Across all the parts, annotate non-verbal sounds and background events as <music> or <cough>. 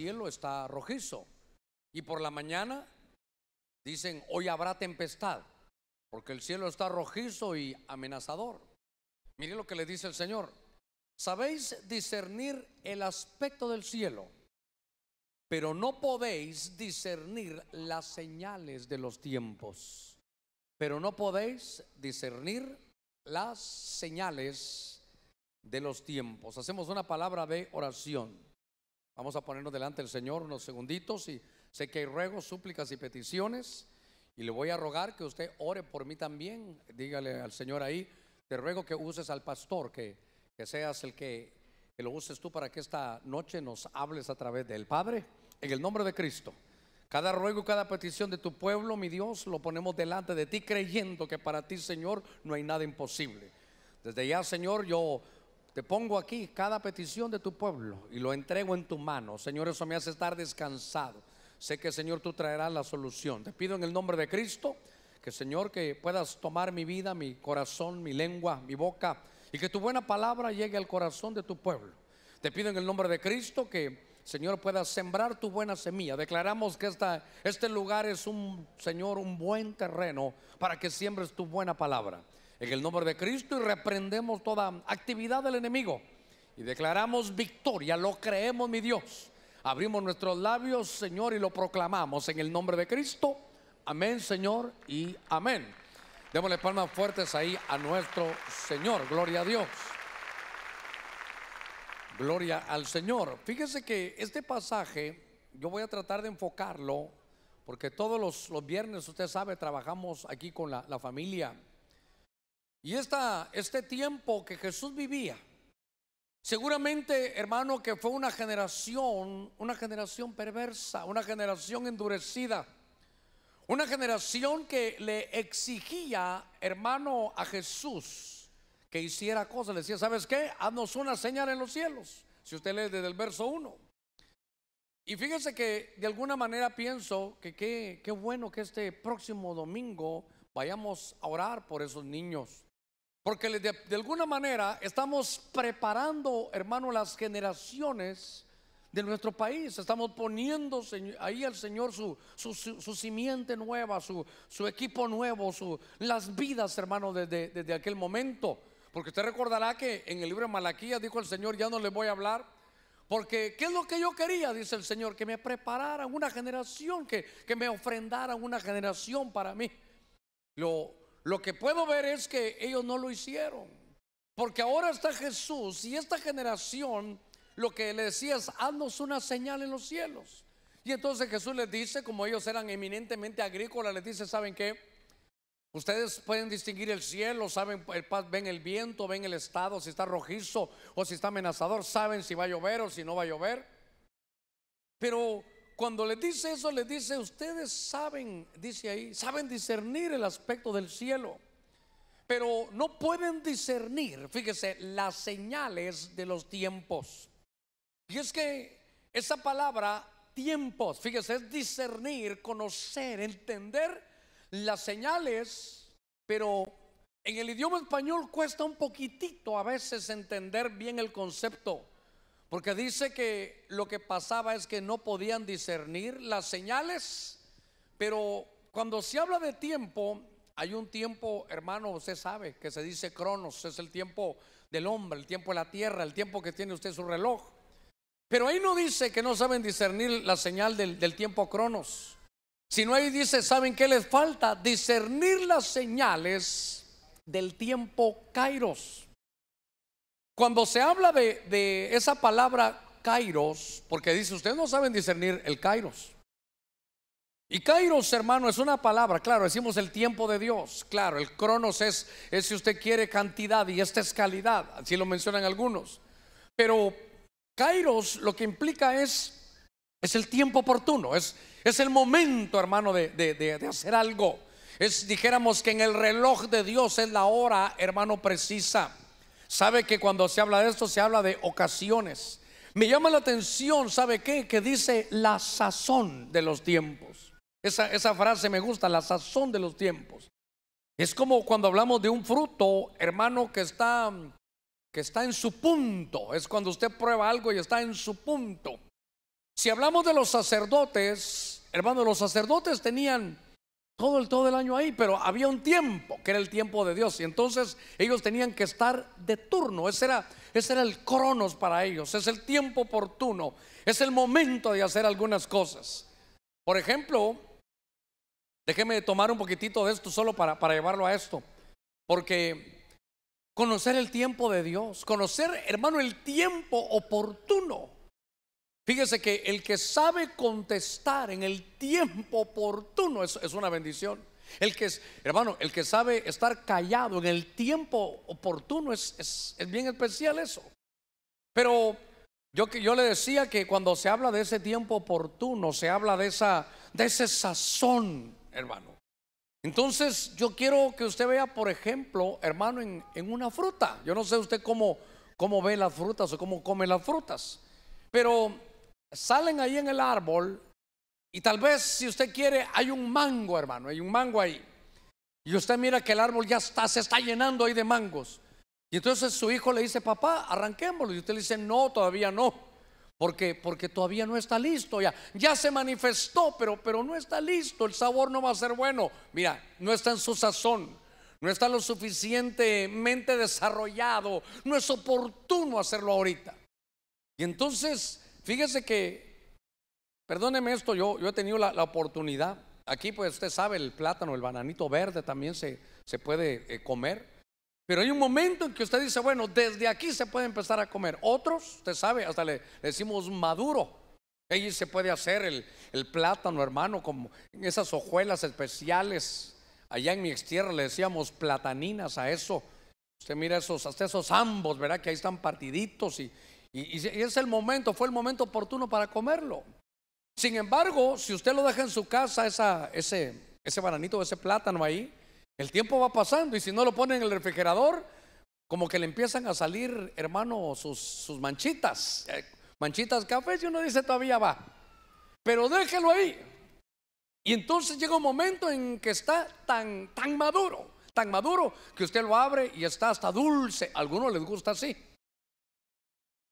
cielo está rojizo. Y por la mañana dicen, hoy habrá tempestad, porque el cielo está rojizo y amenazador. Mire lo que le dice el Señor. Sabéis discernir el aspecto del cielo, pero no podéis discernir las señales de los tiempos. Pero no podéis discernir las señales de los tiempos. Hacemos una palabra de oración. Vamos a ponernos delante del Señor unos segunditos y sé que hay ruegos, súplicas y peticiones. Y le voy a rogar que usted ore por mí también. Dígale al Señor ahí, te ruego que uses al pastor, que, que seas el que, que lo uses tú para que esta noche nos hables a través del Padre, en el nombre de Cristo. Cada ruego, cada petición de tu pueblo, mi Dios, lo ponemos delante de ti creyendo que para ti, Señor, no hay nada imposible. Desde ya, Señor, yo te pongo aquí cada petición de tu pueblo y lo entrego en tu mano. Señor, eso me hace estar descansado. Sé que, Señor, tú traerás la solución. Te pido en el nombre de Cristo que, Señor, que puedas tomar mi vida, mi corazón, mi lengua, mi boca y que tu buena palabra llegue al corazón de tu pueblo. Te pido en el nombre de Cristo que, Señor, puedas sembrar tu buena semilla. Declaramos que este lugar es un, Señor, un buen terreno para que siembres tu buena palabra en el nombre de Cristo y reprendemos toda actividad del enemigo y declaramos victoria, lo creemos mi Dios. Abrimos nuestros labios, Señor, y lo proclamamos en el nombre de Cristo. Amén, Señor, y amén. Démosle palmas fuertes ahí a nuestro Señor. Gloria a Dios. Gloria al Señor. Fíjese que este pasaje yo voy a tratar de enfocarlo, porque todos los, viernes, usted sabe, trabajamos aquí con la familia y esta, este tiempo que Jesús vivía, seguramente, hermano, que fue una generación, una generación perversa, una generación endurecida, una generación que le exigía, hermano, a Jesús que hiciera cosas. Le decía, ¿sabes qué? Haznos una señal en los cielos. Si usted lee desde el verso 1. Y fíjese que de alguna manera pienso que qué bueno que este próximo domingo vayamos a orar por esos niños. Porque de, alguna manera estamos preparando, hermano, las generaciones de nuestro país. Estamos poniendo ahí al Señor su, simiente nueva, su, equipo nuevo, las vidas, hermano, desde, aquel momento. Porque usted recordará que en el libro de Malaquías dijo el Señor, ya no le voy a hablar. Porque, ¿qué es lo que yo quería? Dice el Señor, que me prepararan una generación, que, que me ofrendaran una generación para mí. Lo, lo que puedo ver es que ellos no lo hicieron. Porque ahora está Jesús y esta generación lo que le decía es, haznos una señal en los cielos. Y entonces Jesús les dice, como ellos eran eminentemente agrícolas, les dice, ¿saben qué? Ustedes pueden distinguir el cielo, saben, el, ven el viento, ven el estado, si está rojizo o si está amenazador, saben si va a llover o si no va a llover. Pero cuando les dice eso, le dice, ustedes saben, dice ahí, saben discernir el aspecto del cielo, pero no pueden discernir, fíjese, las señales de los tiempos. Y es que esa palabra tiempos, fíjese, es discernir, conocer, entender las señales, pero en el idioma español cuesta un poquitito a veces entender bien el concepto. Porque dice que lo que pasaba es que no podían discernir las señales, pero cuando se habla de tiempo, hay un tiempo, hermano, usted sabe, que se dice cronos, es el tiempo del hombre, el tiempo de la tierra, el tiempo que tiene usted su reloj. Pero ahí no dice que no saben discernir la señal del, del tiempo cronos, sino ahí dice, ¿saben qué les falta? Discernir las señales del tiempo kairos. Cuando se habla de, esa palabra kairos, porque dice, ustedes no saben discernir el kairos. Y kairos, hermano, es una palabra, claro, decimos el tiempo de Dios, claro, el cronos es, si usted quiere cantidad y esta es calidad, así lo mencionan algunos. Pero kairos lo que implica es, es el tiempo oportuno, es, es el momento, hermano, de, de hacer algo. Es, dijéramos que en el reloj de Dios es la hora, hermano, precisa. Sabe que cuando se habla de esto se habla de ocasiones. Me llama la atención, ¿sabe qué? Que dice la sazón de los tiempos. Esa, frase me gusta, la sazón de los tiempos. Es como cuando hablamos de un fruto, hermano, que está, que está en su punto. Es cuando usted prueba algo y está en su punto. Si hablamos de los sacerdotes, hermano, los sacerdotes tenían todo el, todo el año ahí, pero había un tiempo que era el tiempo de Dios y entonces ellos tenían que estar de turno, ese era, ese era el cronos para ellos, es el tiempo oportuno, es el momento de hacer algunas cosas. Por ejemplo, déjeme tomar un poquitito de esto solo para llevarlo a esto, porque conocer el tiempo de Dios, conocer hermano el tiempo oportuno Fíjese que el que sabe contestar en el tiempo oportuno es, una bendición. El que es, hermano, el que sabe estar callado en el tiempo oportuno es, es, bien especial eso. Pero yo, yo le decía que cuando se habla de ese tiempo oportuno, se habla de, esa, de ese sazón, hermano. Entonces yo quiero que usted vea, por ejemplo, hermano, en, una fruta. Yo no sé usted cómo, cómo ve las frutas o cómo come las frutas. Pero salen ahí en el árbol y tal vez si usted quiere hay un mango, hermano, hay un mango ahí. Y usted mira que el árbol ya está, se está llenando ahí de mangos. Y entonces su hijo le dice, papá, arranquémoslo. Y usted le dice, no, todavía no. Porque, porque todavía no está listo ya. Ya se manifestó, pero, pero no está listo. El sabor no va a ser bueno. Mira, no está en su sazón. No está lo suficientemente desarrollado. No es oportuno hacerlo ahorita. Y entonces Fíjese que, perdóneme esto, yo, he tenido la, oportunidad, aquí pues usted sabe, el plátano, el bananito verde también se, se puede eh, comer, pero hay un momento en que usted dice, bueno, desde aquí se puede empezar a comer. Otros, usted sabe, hasta le, decimos maduro. Ahí se puede hacer el, el plátano, hermano, como en esas hojuelas especiales. Allá en mi extierra le decíamos plataninas a eso. Usted mira esos, hasta esos ambos, ¿verdad? Que ahí están partiditos y, y, es el momento, fue el momento oportuno para comerlo. Sin embargo, si usted lo deja en su casa, ese, ese bananito, ese plátano ahí, el tiempo va pasando y si no lo pone en el refrigerador, como que le empiezan a salir, hermano, sus, sus manchitas, eh, manchitas café y uno dice todavía va. Pero déjelo ahí. Y entonces llega un momento en que está tan, tan maduro, tan maduro que usted lo abre y está hasta dulce. algunos les gusta así.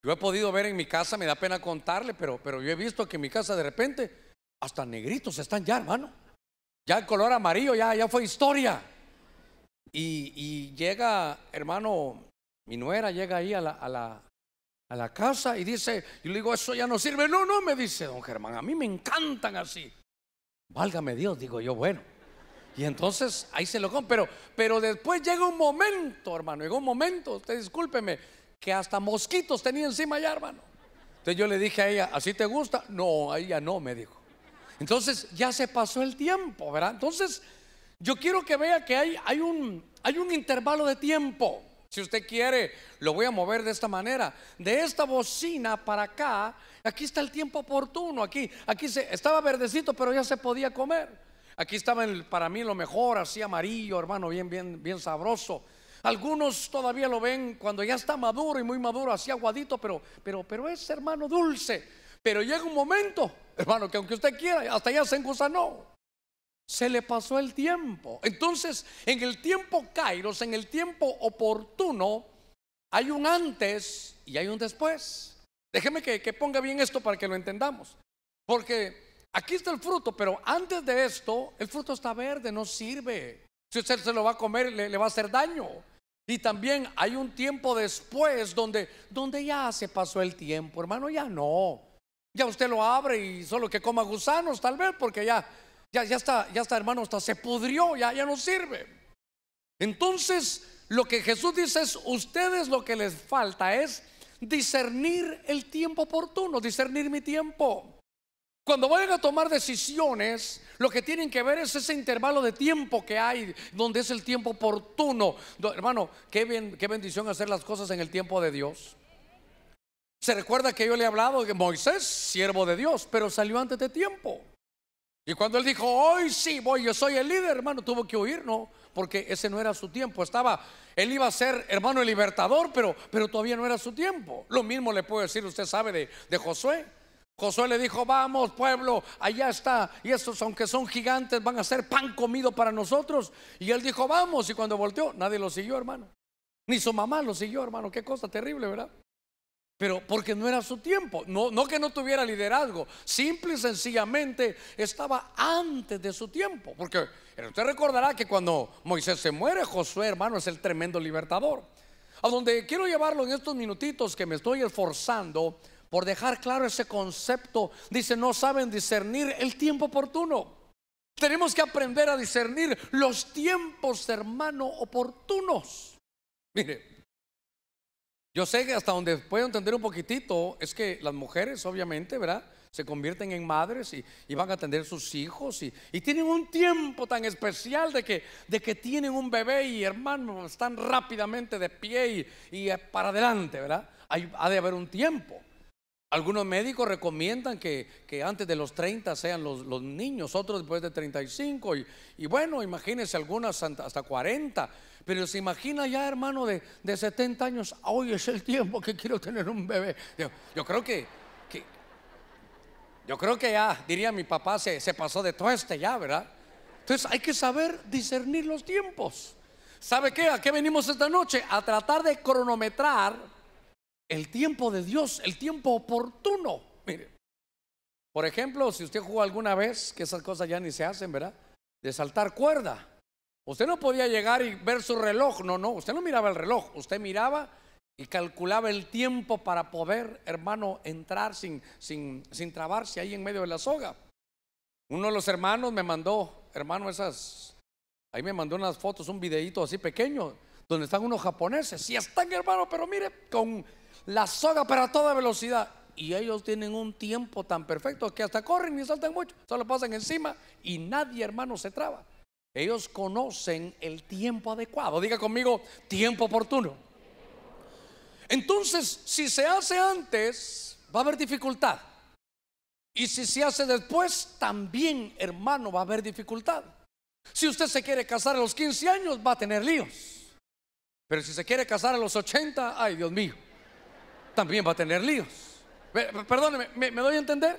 Yo he podido ver en mi casa, me da pena contarle, pero, pero yo he visto que en mi casa de repente hasta negritos están ya, hermano. Ya el color amarillo ya, ya fue historia. Y, llega, hermano, mi nuera llega ahí a la, casa y dice, yo le digo, eso ya no sirve. No, no, me dice don Germán, a mí me encantan así. Válgame Dios, digo yo, bueno. Y entonces ahí se lo compro. Pero, pero después llega un momento, hermano, llega un momento, usted discúlpeme, que hasta mosquitos tenía encima ya, hermano. Entonces yo le dije a ella, ¿así te gusta? No, a ella no, me dijo. Entonces ya se pasó el tiempo, ¿verdad? Entonces yo quiero que vea que hay, hay, un, hay un intervalo de tiempo. Si usted quiere, lo voy a mover de esta manera. De esta bocina para acá, aquí está el tiempo oportuno. Aquí, aquí se, estaba verdecito, pero ya se podía comer. Aquí estaba para mí lo mejor, así amarillo, hermano, bien, bien, bien sabroso. Algunos todavía lo ven cuando ya está maduro y muy maduro, así aguadito, pero, pero, pero es hermano dulce. Pero llega un momento, hermano, que aunque usted quiera, hasta ya se engusanó. Se le pasó el tiempo. Entonces, en el tiempo Kairos, en el tiempo oportuno, hay un antes y hay un después. Déjeme que, ponga bien esto para que lo entendamos. Porque aquí está el fruto, pero antes de esto, el fruto está verde, no sirve. Si usted se lo va a comer, le, va a hacer daño. Y también hay un tiempo después donde, donde ya se pasó el tiempo, hermano, ya no. Ya usted lo abre y solo que coma gusanos, tal vez, porque ya, ya, ya está, ya está, hermano, hasta se pudrió, ya, ya no sirve. Entonces, lo que Jesús dice es: ustedes lo que les falta es discernir el tiempo oportuno, discernir mi tiempo. Cuando vayan a tomar decisiones, lo que tienen que ver es ese intervalo de tiempo que hay, donde es el tiempo oportuno. Hermano, qué, bien, qué bendición hacer las cosas en el tiempo de Dios. Se recuerda que yo le he hablado de Moisés, siervo de Dios, pero salió antes de tiempo. Y cuando él dijo, hoy sí voy, yo soy el líder, hermano, tuvo que huir, ¿no? Porque ese no era su tiempo. Estaba, él iba a ser, hermano, el libertador, pero, pero todavía no era su tiempo. Lo mismo le puedo decir, usted sabe, de Josué. Josué le dijo, vamos pueblo, allá está. Y estos, aunque son gigantes, van a ser pan comido para nosotros. Y él dijo, vamos. Y cuando volteó, nadie lo siguió, hermano. Ni su mamá lo siguió, hermano. Qué cosa terrible, ¿verdad? Pero porque no era su tiempo. No, no que no tuviera liderazgo. Simple y sencillamente estaba antes de su tiempo. Porque usted recordará que cuando Moisés se muere, Josué, hermano, es el tremendo libertador. A donde quiero llevarlo en estos minutitos que me estoy esforzando por dejar claro ese concepto. Dice, no saben discernir el tiempo oportuno. Tenemos que aprender a discernir los tiempos, hermano, oportunos. Mire, yo sé que hasta donde puedo entender un poquitito es que las mujeres, obviamente, ¿verdad? Se convierten en madres y, van a atender sus hijos y, tienen un tiempo tan especial de que, de que tienen un bebé y hermano, están rápidamente de pie y, eh, para adelante, ¿verdad? Hay, ha de haber un tiempo. Algunos médicos recomiendan que, antes de los 30 sean los, niños, otros después de 35 y, bueno, imagínese algunas hasta 40, pero se imagina ya hermano de, 70 años, hoy es el tiempo que quiero tener un bebé. Yo, creo que, yo creo que ya, diría mi papá, se, se pasó de todo este ya, ¿verdad? Entonces hay que saber discernir los tiempos. ¿Sabe qué? ¿A qué venimos esta noche? A tratar de cronometrar el tiempo de Dios, el tiempo oportuno. Mire, por ejemplo, si usted jugó alguna vez, que esas cosas ya ni se hacen, ¿verdad? De saltar cuerda. Usted no podía llegar y ver su reloj, no, no, usted no miraba el reloj, usted miraba y calculaba el tiempo para poder, hermano, entrar sin, sin, sin trabarse ahí en medio de la soga. Uno de los hermanos me mandó, hermano, esas, ahí me mandó unas fotos, un videito así pequeño, donde están unos japoneses. Sí están, hermano, pero mire, con la soga para toda velocidad. Y ellos tienen un tiempo tan perfecto que hasta corren y saltan mucho. Solo pasan encima y nadie, hermano, se traba. Ellos conocen el tiempo adecuado. Diga conmigo, tiempo oportuno. Entonces, si se hace antes, va a haber dificultad. Y si se hace después, también, hermano, va a haber dificultad. Si usted se quiere casar a los 15 años, va a tener líos. Pero si se quiere casar a los 80, ay Dios mío también va a tener líos. Perdóneme, ¿me, doy a entender?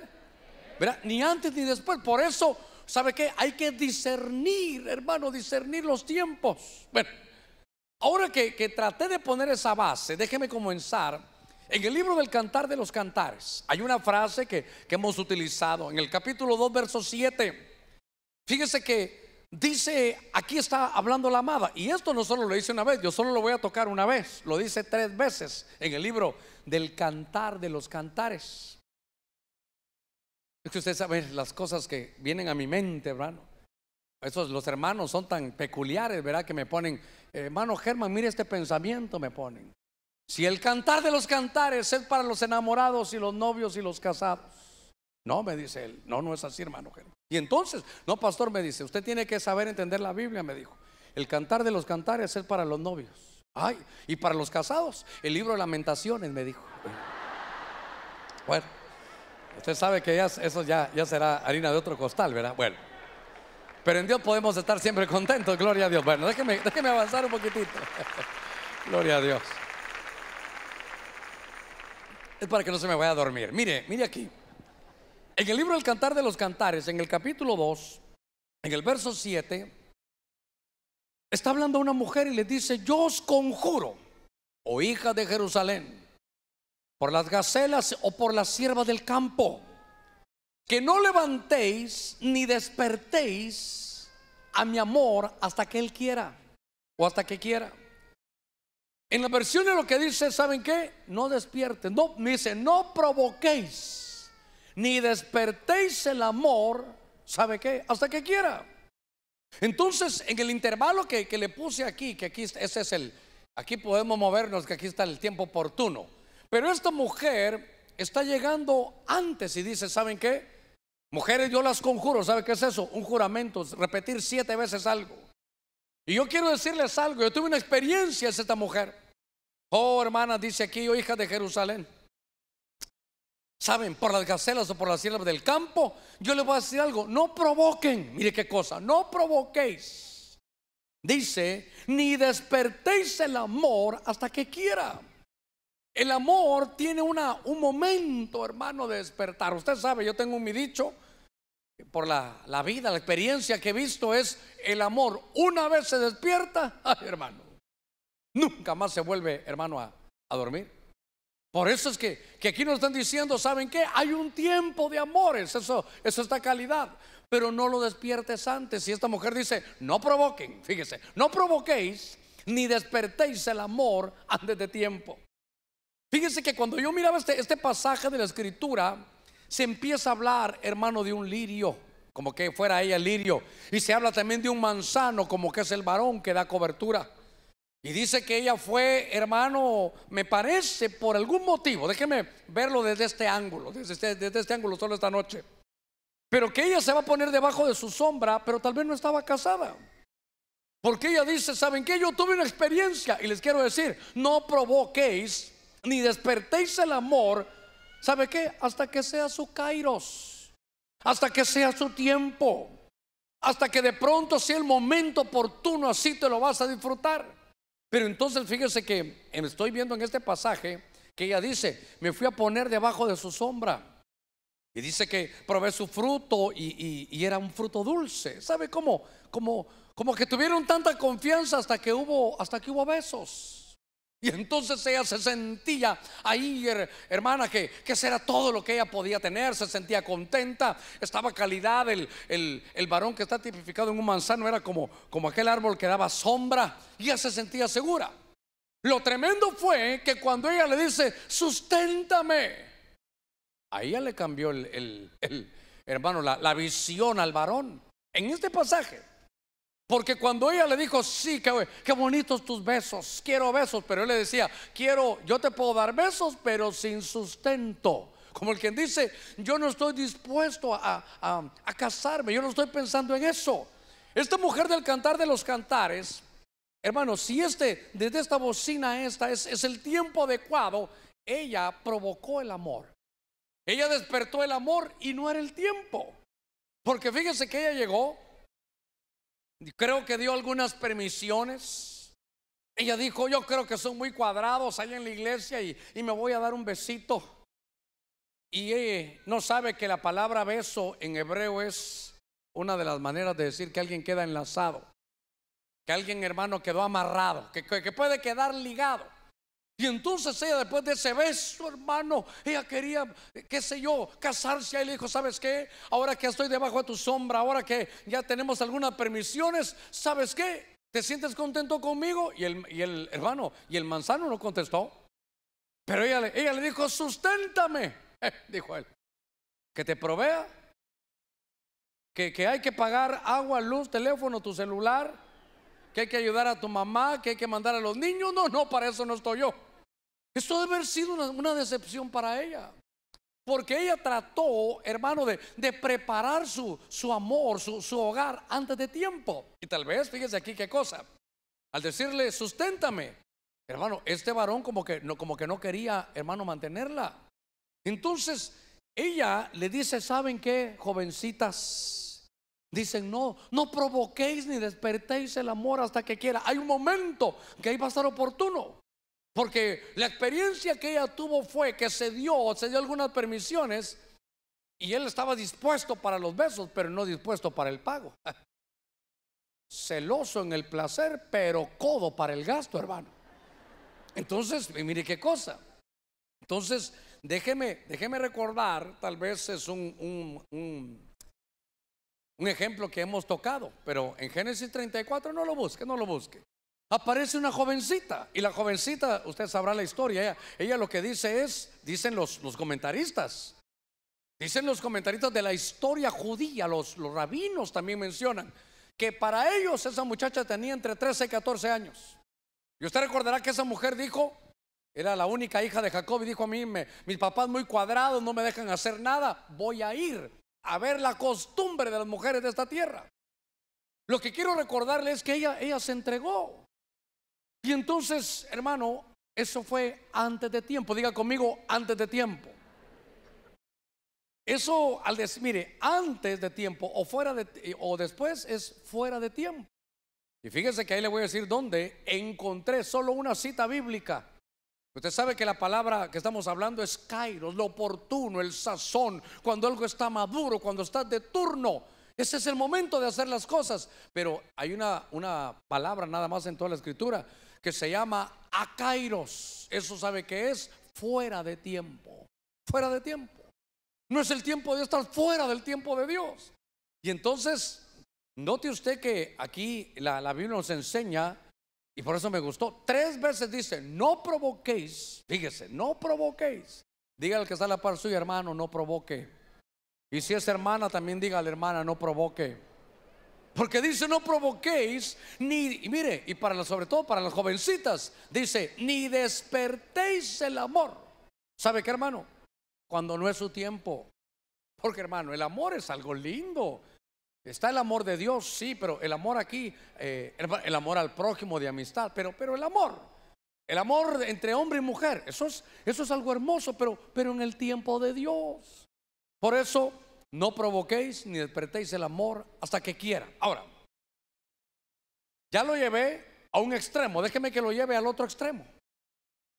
Ni antes ni después. Por eso, ¿sabe qué? Hay que discernir, hermano, discernir los tiempos. Bueno, ahora que, traté de poner esa base, déjeme comenzar. En el libro del Cantar de los Cantares hay una frase que, que hemos utilizado en el capítulo 2, verso 7. Fíjese que Dice, aquí está hablando la amada, y esto no solo lo dice una vez, yo solo lo voy a tocar una vez, lo dice tres veces en el libro del cantar de los cantares. Es que usted sabe las cosas que vienen a mi mente, hermano. Esos los hermanos son tan peculiares, ¿verdad? Que me ponen, hermano Germán, mire este pensamiento, me ponen. Si el cantar de los cantares es para los enamorados y los novios y los casados. No, me dice él, no, no es así, hermano. Y entonces, no, pastor, me dice, usted tiene que saber entender la Biblia, me dijo. El cantar de los cantares es para los novios. Ay, y para los casados, el libro de lamentaciones, me dijo. Bueno, usted sabe que eso ya, ya será harina de otro costal, ¿verdad? Bueno, pero en Dios podemos estar siempre contentos, gloria a Dios. Bueno, déjeme, déjeme avanzar un poquitito. <laughs> gloria a Dios. Es para que no se me vaya a dormir. Mire, mire aquí. En el libro El Cantar de los Cantares, en el capítulo 2, en el verso 7, está hablando una mujer y le dice, yo os conjuro, oh hija de Jerusalén, por las gacelas o por la sierva del campo, que no levantéis ni despertéis a mi amor hasta que Él quiera o hasta que quiera. En la versión de lo que dice, ¿saben qué? No despierten, no, me dice, no provoquéis ni despertéis el amor, ¿sabe qué? Hasta que quiera. Entonces, en el intervalo que, le puse aquí, que aquí ese es el, aquí podemos movernos, que aquí está el tiempo oportuno. Pero esta mujer está llegando antes y dice, ¿saben qué? Mujeres, yo las conjuro, ¿sabe qué es eso? Un juramento, repetir siete veces algo. Y yo quiero decirles algo, yo tuve una experiencia, es esta mujer. Oh, hermana, dice aquí, oh hija de Jerusalén. ¿saben? Por las gacelas o por las siervas del campo, yo les voy a decir algo, no provoquen, mire qué cosa, no provoquéis. Dice, ni despertéis el amor hasta que quiera. El amor tiene una, un momento, hermano, de despertar. Usted sabe, yo tengo mi dicho, por la, vida, la experiencia que he visto es el amor. Una vez se despierta, <laughs> ay, hermano, nunca más se vuelve, hermano, a dormir. Por eso es que, aquí nos están diciendo, ¿saben qué? Hay un tiempo de amores, eso, eso está calidad, pero no lo despiertes antes. Y esta mujer dice, no provoquen, fíjese, no provoquéis ni despertéis el amor antes de tiempo. Fíjese que cuando yo miraba este, este pasaje de la escritura, se empieza a hablar, hermano, de un lirio, como que fuera ella el lirio, y se habla también de un manzano, como que es el varón que da cobertura. Y dice que ella fue, hermano, me parece, por algún motivo, déjeme verlo desde este ángulo, este, desde este, ángulo solo esta noche. Pero que ella se va a poner debajo de su sombra, pero tal vez no estaba casada. Porque ella dice, ¿saben qué? Yo tuve una experiencia y les quiero decir, no provoquéis ni despertéis el amor, ¿sabe qué? Hasta que sea su kairos, hasta que sea su tiempo, hasta que de pronto sea el momento oportuno, así te lo vas a disfrutar. Pero entonces fíjese que estoy viendo en este pasaje que ella dice, me fui a poner debajo de su sombra. Y dice que probé su fruto y, y era un fruto dulce. ¿Sabe cómo? Como, como que tuvieron tanta confianza hasta que hubo, hasta que hubo besos. Y entonces ella se sentía ahí, hermana, que, que será todo lo que ella podía tener, se sentía contenta, estaba calidad, el, varón que está tipificado en un manzano era como, como aquel árbol que daba sombra, y ella se sentía segura. Lo tremendo fue que cuando ella le dice, susténtame, ahí ella le cambió el, hermano la, la visión al varón. En este pasaje, porque cuando ella le dijo, sí, qué, bonitos tus besos, quiero besos, pero él le decía, quiero, yo te puedo dar besos, pero sin sustento. Como el quien dice, yo no estoy dispuesto a, casarme, yo no estoy pensando en eso. Esta mujer del cantar de los cantares, hermano, si este, desde esta bocina esta es, es el tiempo adecuado, ella provocó el amor. Ella despertó el amor y no era el tiempo. Porque fíjense que ella llegó creo que dio algunas permisiones. Ella dijo, yo creo que son muy cuadrados allá en la iglesia y, me voy a dar un besito. Y eh, no sabe que la palabra beso en hebreo es una de las maneras de decir que alguien queda enlazado, que alguien hermano quedó amarrado, que puede quedar ligado. Y entonces ella después de ese beso, hermano, ella quería, qué sé yo, casarse. Y le dijo, ¿sabes qué? Ahora que estoy debajo de tu sombra, ahora que ya tenemos algunas permisiones, ¿sabes qué? ¿Te sientes contento conmigo? Y el, hermano, y el manzano no contestó. Pero ella, le dijo, susténtame, <laughs> dijo él. Que te provea, que hay que pagar agua, luz, teléfono, tu celular, que hay que ayudar a tu mamá, que hay que mandar a los niños. No, no, para eso no estoy yo. Esto debe haber sido una, decepción para ella. Porque ella trató, hermano, de, preparar su, amor, su, hogar antes de tiempo. Y tal vez, fíjense aquí qué cosa. Al decirle, susténtame, hermano, este varón como que no, como que no quería, hermano, mantenerla. Entonces, ella le dice, ¿saben qué, jovencitas? Dicen, no, no provoquéis ni despertéis el amor hasta que quiera. Hay un momento que ahí va a estar oportuno. Porque la experiencia que ella tuvo fue que se dio, se dio algunas permisiones y él estaba dispuesto para los besos, pero no dispuesto para el pago. <laughs> Celoso en el placer, pero codo para el gasto, hermano. Entonces, mire qué cosa. Entonces, déjeme, déjeme recordar, tal vez es un, un, un ejemplo que hemos tocado, pero en Génesis 34 no lo busque, no lo busque aparece una jovencita. Y la jovencita, usted sabrá la historia, ella, lo que dice es, dicen los, comentaristas, dicen los comentaristas de la historia judía, los, rabinos también mencionan, que para ellos esa muchacha tenía entre 13 y 14 años. Y usted recordará que esa mujer dijo, era la única hija de Jacob y dijo a mí, mis papás muy cuadrados no me dejan hacer nada, voy a ir a ver la costumbre de las mujeres de esta tierra. Lo que quiero recordarle es que ella, ella se entregó. Y entonces, hermano, eso fue antes de tiempo. Diga conmigo, antes de tiempo. Eso al decir, mire, antes de tiempo o fuera de eh, o después es fuera de tiempo. Y fíjese que ahí le voy a decir dónde encontré solo una cita bíblica. Usted sabe que la palabra que estamos hablando es kairos, lo oportuno, el sazón, cuando algo está maduro, cuando está de turno. Ese es el momento de hacer las cosas. Pero hay una, una palabra nada más en toda la escritura que se llama Akairos. Eso sabe que es fuera de tiempo. Fuera de tiempo. No es el tiempo de estar fuera del tiempo de Dios. Y entonces, note usted que aquí la, Biblia nos enseña, y por eso me gustó, tres veces dice, no provoquéis, fíjese, no provoquéis. Diga al que está a la par suya, hermano, no provoque. Y si es hermana, también diga a la hermana, no provoque. Porque dice, no provoquéis, ni, mire, y para sobre todo para las jovencitas, dice, ni despertéis el amor. ¿Sabe qué, hermano? Cuando no es su tiempo. Porque, hermano, el amor es algo lindo. Está el amor de Dios, sí, pero el amor aquí, eh, el amor al prójimo de amistad, pero, pero el amor, el amor entre hombre y mujer, eso es, eso es algo hermoso, pero, pero en el tiempo de Dios. Por eso no provoquéis ni despertéis el amor hasta que quiera. Ahora, ya lo llevé a un extremo, déjeme que lo lleve al otro extremo.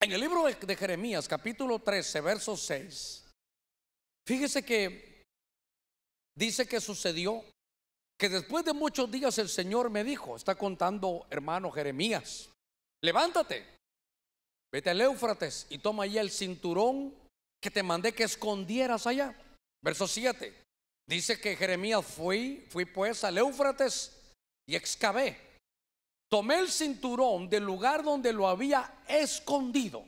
En el libro de Jeremías, capítulo 13, verso 6, fíjese que dice que sucedió que después de muchos días el Señor me dijo, está contando hermano Jeremías, levántate, vete al Éufrates y toma allá el cinturón que te mandé que escondieras allá. Verso 7. Dice que Jeremías fui, fui pues al Éufrates y excavé. Tomé el cinturón del lugar donde lo había escondido.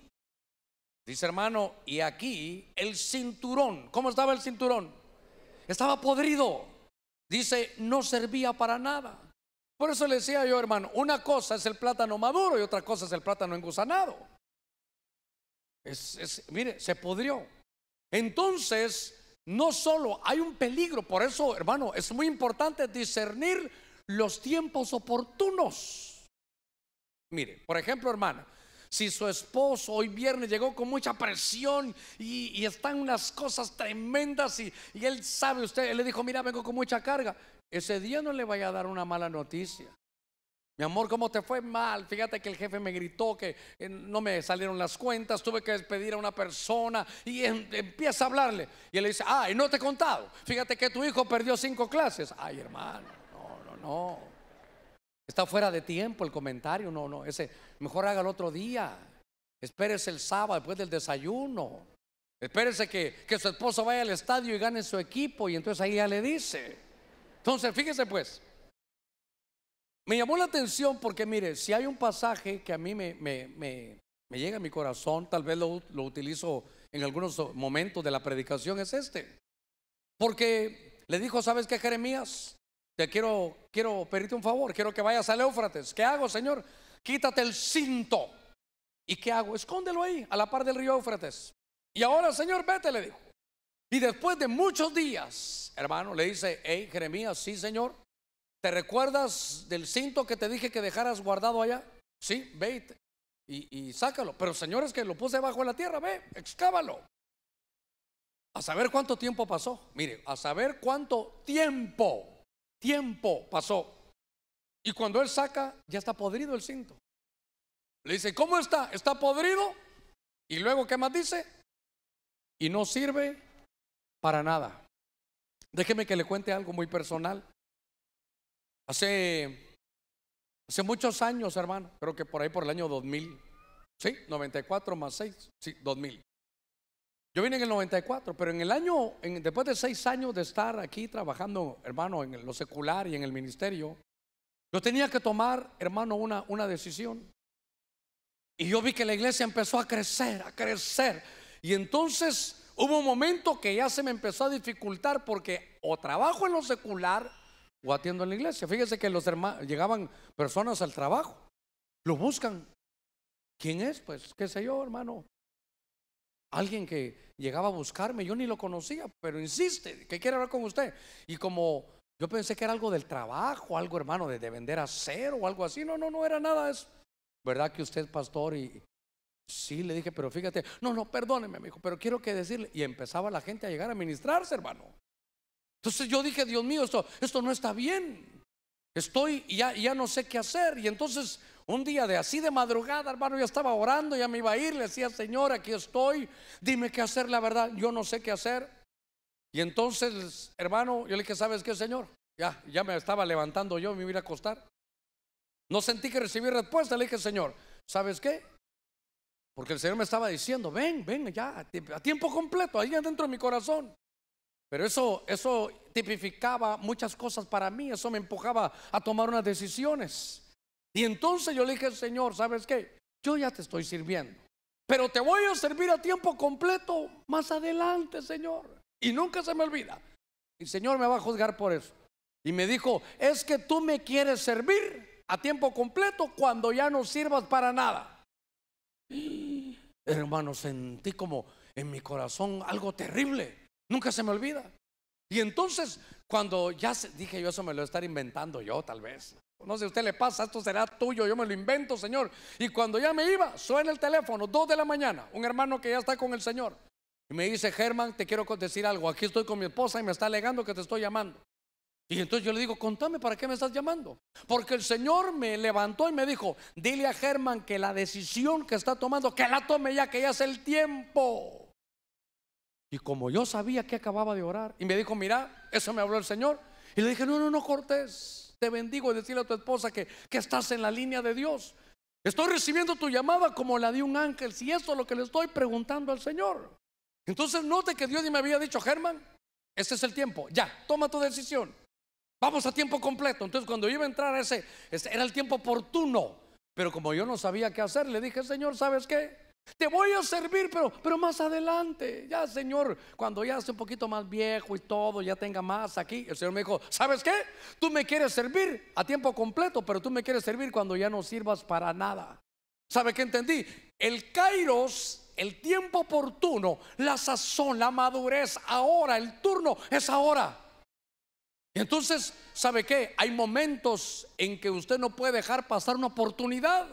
Dice hermano, y aquí el cinturón. ¿Cómo estaba el cinturón? Estaba podrido. Dice, no servía para nada. Por eso le decía yo, hermano, una cosa es el plátano maduro y otra cosa es el plátano engusanado. Es, mire, se podrió Entonces, no solo hay un peligro, por eso, hermano, es muy importante discernir los tiempos oportunos. Mire, por ejemplo, hermana, si su esposo hoy viernes llegó con mucha presión y, están unas cosas tremendas y, él sabe, usted le dijo, mira, vengo con mucha carga, ese día no le vaya a dar una mala noticia. Mi amor, ¿cómo te fue mal? Fíjate que el jefe me gritó que eh, no me salieron las cuentas, tuve que despedir a una persona y em, empieza a hablarle. Y él le dice, ay, no te he contado. Fíjate que tu hijo perdió cinco clases. Ay, hermano, no, no, no. Está fuera de tiempo el comentario, no, no. Ese, mejor haga el otro día. Espérese el sábado después del desayuno. Espérese que, que su esposo vaya al estadio y gane su equipo y entonces ahí ya le dice. Entonces, fíjese pues. Me llamó la atención porque, mire, si hay un pasaje que a mí me, llega a mi corazón, tal vez lo, utilizo en algunos momentos de la predicación, es este. Porque le dijo, ¿sabes qué, Jeremías? Te quiero, quiero pedirte un favor, quiero que vayas al Éufrates. ¿Qué hago, Señor? Quítate el cinto. ¿Y qué hago? Escóndelo ahí, a la par del río Éufrates. Y ahora, Señor, vete, le dijo. Y después de muchos días, hermano, le dice, hey, Jeremías, sí, Señor, ¿Te recuerdas del cinto que te dije que dejaras guardado allá? Sí, ve y, sácalo. Pero señores, que lo puse bajo la tierra, ve, excávalo. A saber cuánto tiempo pasó. Mire, a saber cuánto tiempo, tiempo pasó. Y cuando él saca, ya está podrido el cinto. Le dice, ¿cómo está? ¿Está podrido? Y luego, ¿qué más dice? Y no sirve para nada. Déjeme que le cuente algo muy personal. Hace, hace muchos años, hermano, creo que por ahí por el año 2000, ¿sí? 94 más 6, sí, 2000. Yo vine en el 94, pero en el año, después de seis años de estar aquí trabajando, hermano, en lo secular y en el ministerio, yo tenía que tomar, hermano, una, una decisión. Y yo vi que la iglesia empezó a crecer, a crecer. Y entonces hubo un momento que ya se me empezó a dificultar porque o trabajo en lo secular o atiendo en la iglesia. Fíjese que los hermanos, llegaban personas al trabajo, lo buscan. ¿Quién es? Pues qué sé yo, hermano. Alguien que llegaba a buscarme, yo ni lo conocía, pero insiste, que quiere hablar con usted. Y como yo pensé que era algo del trabajo, algo hermano, de, de vender acero o algo así, no, no, no era nada eso. ¿Verdad que usted, es pastor? Y sí, le dije, pero fíjate, no, no, perdóneme, me dijo, pero quiero que decirle. Y empezaba la gente a llegar a ministrarse, hermano. Entonces yo dije, Dios mío, esto, esto no está bien. Estoy, ya, ya no sé qué hacer. Y entonces un día de así de madrugada, hermano, ya estaba orando, ya me iba a ir, le decía, Señor, aquí estoy, dime qué hacer, la verdad, yo no sé qué hacer. Y entonces, hermano, yo le dije, ¿sabes qué, Señor? Ya, ya me estaba levantando yo, me iba a acostar. No sentí que recibí respuesta, le dije, Señor, ¿sabes qué? Porque el Señor me estaba diciendo, ven, ven, ya, a tiempo completo, ahí adentro de mi corazón. Pero eso, eso tipificaba muchas cosas para mí, eso me empujaba a tomar unas decisiones. Y entonces yo le dije, Señor, ¿sabes qué? Yo ya te estoy sirviendo, pero te voy a servir a tiempo completo más adelante, Señor. Y nunca se me olvida. y Señor me va a juzgar por eso. Y me dijo, es que tú me quieres servir a tiempo completo cuando ya no sirvas para nada. <gasps> Hermano, sentí como en mi corazón algo terrible. Nunca se me olvida. Y entonces, cuando ya dije yo, eso me lo voy estar inventando yo, tal vez. No sé, usted le pasa, esto será tuyo, yo me lo invento, Señor. Y cuando ya me iba, suena el teléfono, dos de la mañana, un hermano que ya está con el Señor. Y me dice, Germán, te quiero decir algo. Aquí estoy con mi esposa y me está alegando que te estoy llamando. Y entonces yo le digo, contame, ¿para qué me estás llamando? Porque el Señor me levantó y me dijo, dile a Germán que la decisión que está tomando, que la tome ya, que ya es el tiempo. Y como yo sabía que acababa de orar, y me dijo, mira, eso me habló el Señor. Y le dije, no, no, no, Cortés, te bendigo y decirle a tu esposa que, estás en la línea de Dios. Estoy recibiendo tu llamada como la de un ángel, si eso es lo que le estoy preguntando al Señor. Entonces note que Dios me había dicho, Germán, Ese es el tiempo, ya, toma tu decisión. Vamos a tiempo completo. Entonces cuando iba a entrar ese, ese era el tiempo oportuno. Pero como yo no sabía qué hacer, le dije, Señor, ¿sabes qué? Te voy a servir, pero, pero más adelante. Ya, Señor, cuando ya sea un poquito más viejo y todo, ya tenga más aquí. El Señor me dijo, ¿sabes qué? Tú me quieres servir a tiempo completo, pero tú me quieres servir cuando ya no sirvas para nada. ¿Sabe qué entendí? El kairos, el tiempo oportuno, la sazón, la madurez, ahora, el turno es ahora. entonces, ¿sabe qué? Hay momentos en que usted no puede dejar pasar una oportunidad.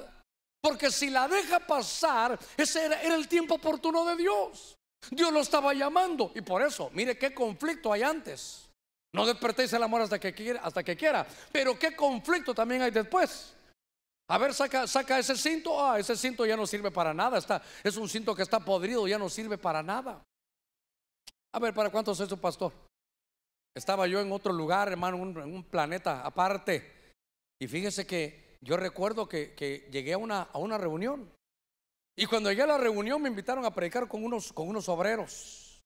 Porque si la deja pasar, ese era, el tiempo oportuno de Dios. Dios lo estaba llamando. Y por eso, mire qué conflicto hay antes. No despertéis el amor hasta que quiera, hasta que Pero qué conflicto también hay después. A ver, saca, ese cinto. Ah, ese cinto ya no sirve para nada. Está, es un cinto que está podrido, ya no sirve para nada. A ver, ¿para cuántos es su pastor? Estaba yo en otro lugar, hermano, en un planeta aparte. Y fíjese que yo recuerdo que, llegué a una, a una, reunión y cuando llegué a la reunión me invitaron a predicar con unos, con unos obreros.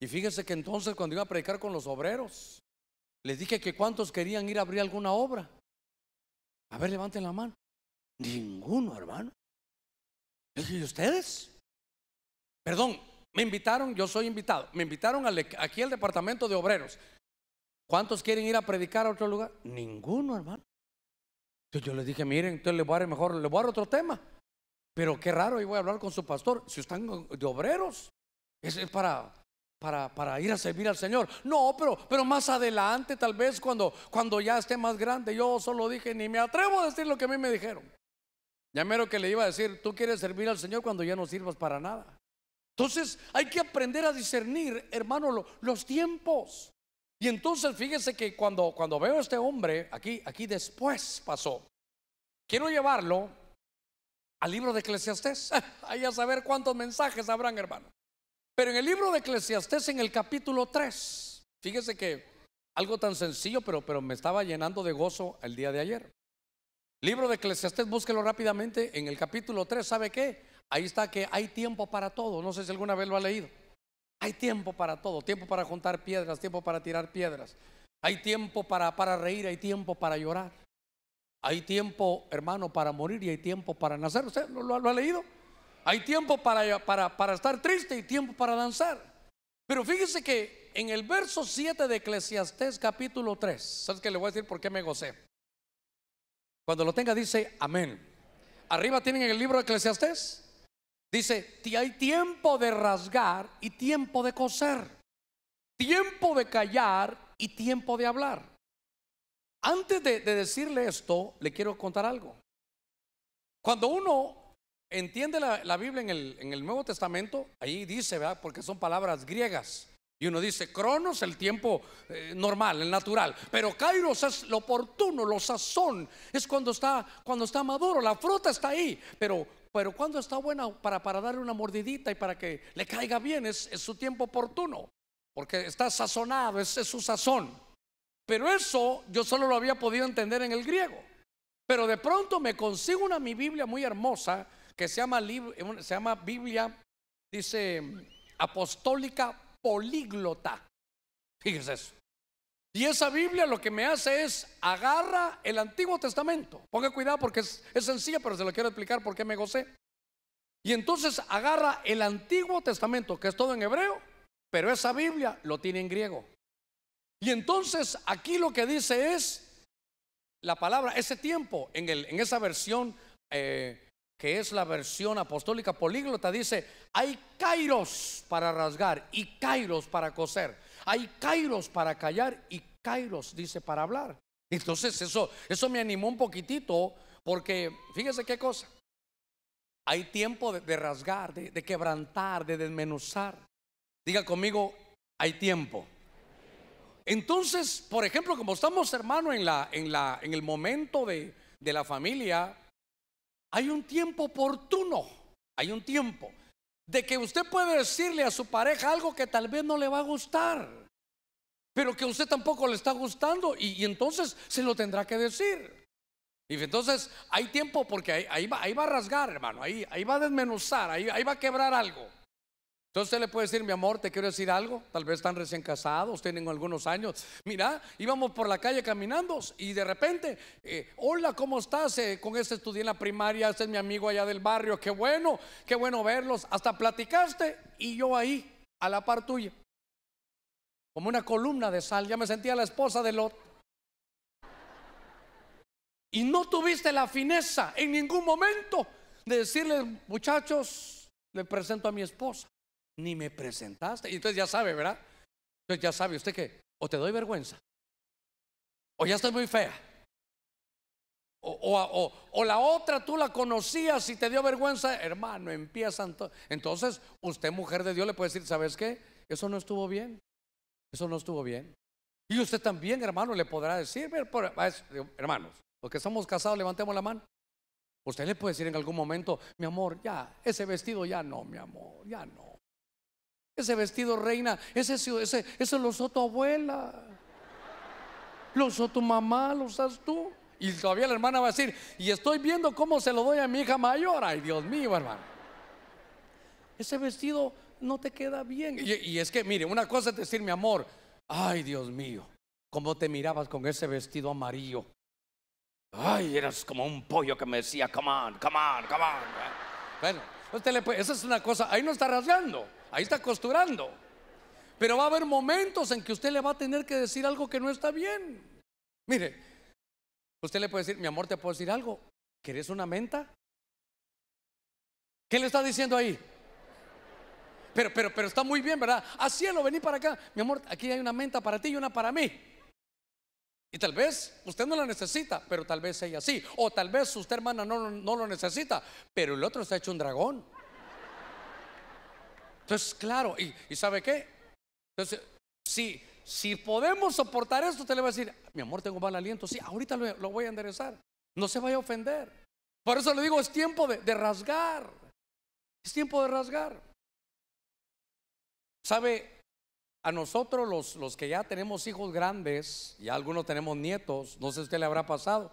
Y fíjese que entonces cuando iba a predicar con los obreros, les dije que cuántos querían ir a abrir alguna obra. A ver, levanten la mano. Ninguno, hermano. ¿Y ustedes? Perdón, me invitaron, yo soy invitado. Me invitaron aquí al departamento de obreros. ¿Cuántos quieren ir a predicar a otro lugar? Ninguno, hermano yo le dije, miren, entonces le voy a dar mejor, le voy a otro tema. Pero qué raro, y voy a hablar con su pastor. Si están de obreros, es para, para, para ir a servir al Señor. No, pero, pero más adelante, tal vez cuando, cuando ya esté más grande, yo solo dije, ni me atrevo a decir lo que a mí me dijeron. Ya mero que le iba a decir, tú quieres servir al Señor cuando ya no sirvas para nada. Entonces hay que aprender a discernir, hermano, los tiempos. Y entonces fíjese que cuando, cuando veo a este hombre, aquí, aquí después pasó, quiero llevarlo al libro de Eclesiastés. <laughs> ahí a saber cuántos mensajes habrán, hermano. Pero en el libro de Eclesiastés, en el capítulo 3, fíjese que algo tan sencillo, pero, pero me estaba llenando de gozo el día de ayer. Libro de Eclesiastés, búsquelo rápidamente. En el capítulo 3, ¿sabe qué? Ahí está que hay tiempo para todo. No sé si alguna vez lo ha leído. Hay tiempo para todo, tiempo para juntar piedras, tiempo para tirar piedras. Hay tiempo para, para reír, hay tiempo para llorar. Hay tiempo, hermano, para morir y hay tiempo para nacer. ¿Usted lo, lo, ha leído? Hay tiempo para, para, estar triste y tiempo para danzar. Pero fíjese que en el verso 7 de Eclesiastés capítulo 3, ¿sabes que Le voy a decir por qué me gocé. Cuando lo tenga dice amén. Arriba tienen el libro de Eclesiastés. Dice, hay tiempo de rasgar y tiempo de coser, tiempo de callar y tiempo de hablar. Antes de, decirle esto, le quiero contar algo. Cuando uno entiende la, Biblia en el, Nuevo Testamento, ahí dice, ¿verdad? Porque son palabras griegas. Y uno dice, cronos, el tiempo eh, normal, el natural. Pero kairos es lo oportuno, lo sazón. Es cuando está, cuando está maduro, la fruta está ahí. Pero pero cuando está buena para, para darle una mordidita y para que le caiga bien, es, su tiempo oportuno, porque está sazonado, ese es su sazón. Pero eso yo solo lo había podido entender en el griego. Pero de pronto me consigo una mi Biblia muy hermosa que se llama, eh, se llama Biblia, dice apostólica políglota. Fíjense eso. Y esa Biblia lo que me hace es agarra el Antiguo Testamento. Ponga cuidado porque es, es sencilla, pero se lo quiero explicar por qué me gocé. Y entonces agarra el Antiguo Testamento, que es todo en hebreo, pero esa Biblia lo tiene en griego. Y entonces aquí lo que dice es la palabra, ese tiempo, en, el, en esa versión eh, que es la versión apostólica políglota, dice, hay kairos para rasgar y kairos para coser. Hay kairos para callar y kairos dice para hablar. Entonces eso, me animó un poquitito porque fíjese qué cosa. Hay tiempo de, rasgar, de, quebrantar, de desmenuzar. Diga conmigo, hay tiempo. Entonces, por ejemplo, como estamos hermanos en, la, en, la, en el momento de la familia, hay un tiempo oportuno, hay un tiempo de que usted puede decirle a su pareja algo que tal vez no le va a gustar, pero que usted tampoco le está gustando y, entonces se lo tendrá que decir. Y entonces hay tiempo porque ahí, va, a rasgar, hermano, ahí va a desmenuzar, ahí va a quebrar algo. Entonces usted le puede decir, mi amor, te quiero decir algo. Tal vez están recién casados, tienen algunos años. Mira, íbamos por la calle caminando y de repente, eh, hola, ¿cómo estás? Eh, con este estudié en la primaria, este es mi amigo allá del barrio. Qué bueno, qué bueno verlos. Hasta platicaste y yo ahí, a la par tuya. Como una columna de sal, ya me sentía la esposa de Lot. Y no tuviste la fineza en ningún momento de decirle, muchachos, le presento a mi esposa ni me presentaste. Y entonces ya sabe, ¿verdad? Entonces ya sabe usted que o te doy vergüenza, o ya estoy muy fea, o, la otra tú la conocías y te dio vergüenza, hermano, empiezan. Entonces usted, mujer de Dios, le puede decir, ¿sabes qué? Eso no estuvo bien, eso no estuvo bien. Y usted también, hermano, le podrá decir, hermanos, porque que somos casados, levantemos la mano. Usted le puede decir en algún momento, mi amor, ya, ese vestido ya no, mi amor, ya no. Ese vestido reina, ese, ese, ese lo usó tu abuela, lo usó tu mamá, lo usas tú. Y todavía la hermana va a decir, y estoy viendo cómo se lo doy a mi hija mayor. Ay, Dios mío, hermano. Ese vestido no te queda bien. Y, es que, mire, una cosa es decir, mi amor, ay, Dios mío, cómo te mirabas con ese vestido amarillo. Ay, eras como un pollo que me decía, come on, come on, come on. Bueno, esa es una cosa, ahí no está rasgando ahí está costurando. Pero va a haber momentos en que usted le va a tener que decir algo que no está bien. Mire, usted le puede decir, mi amor, te puedo decir algo. ¿Querés una menta? ¿Qué le está diciendo ahí? Pero, pero, pero está muy bien, ¿verdad? Así ah, cielo, vení para acá. Mi amor, aquí hay una menta para ti y una para mí. Y tal vez usted no la necesita, pero tal vez ella sí. O tal vez usted, hermana, no, no lo necesita, pero el otro se ha hecho un dragón. Entonces, claro, ¿y, sabe qué? Entonces, si, si podemos soportar esto, usted le va a decir, mi amor, tengo mal aliento. Sí, ahorita lo, voy a enderezar. No se vaya a ofender. Por eso le digo, es tiempo de, rasgar. Es tiempo de rasgar. ¿Sabe? A nosotros los, que ya tenemos hijos grandes, y algunos tenemos nietos, no sé qué le habrá pasado,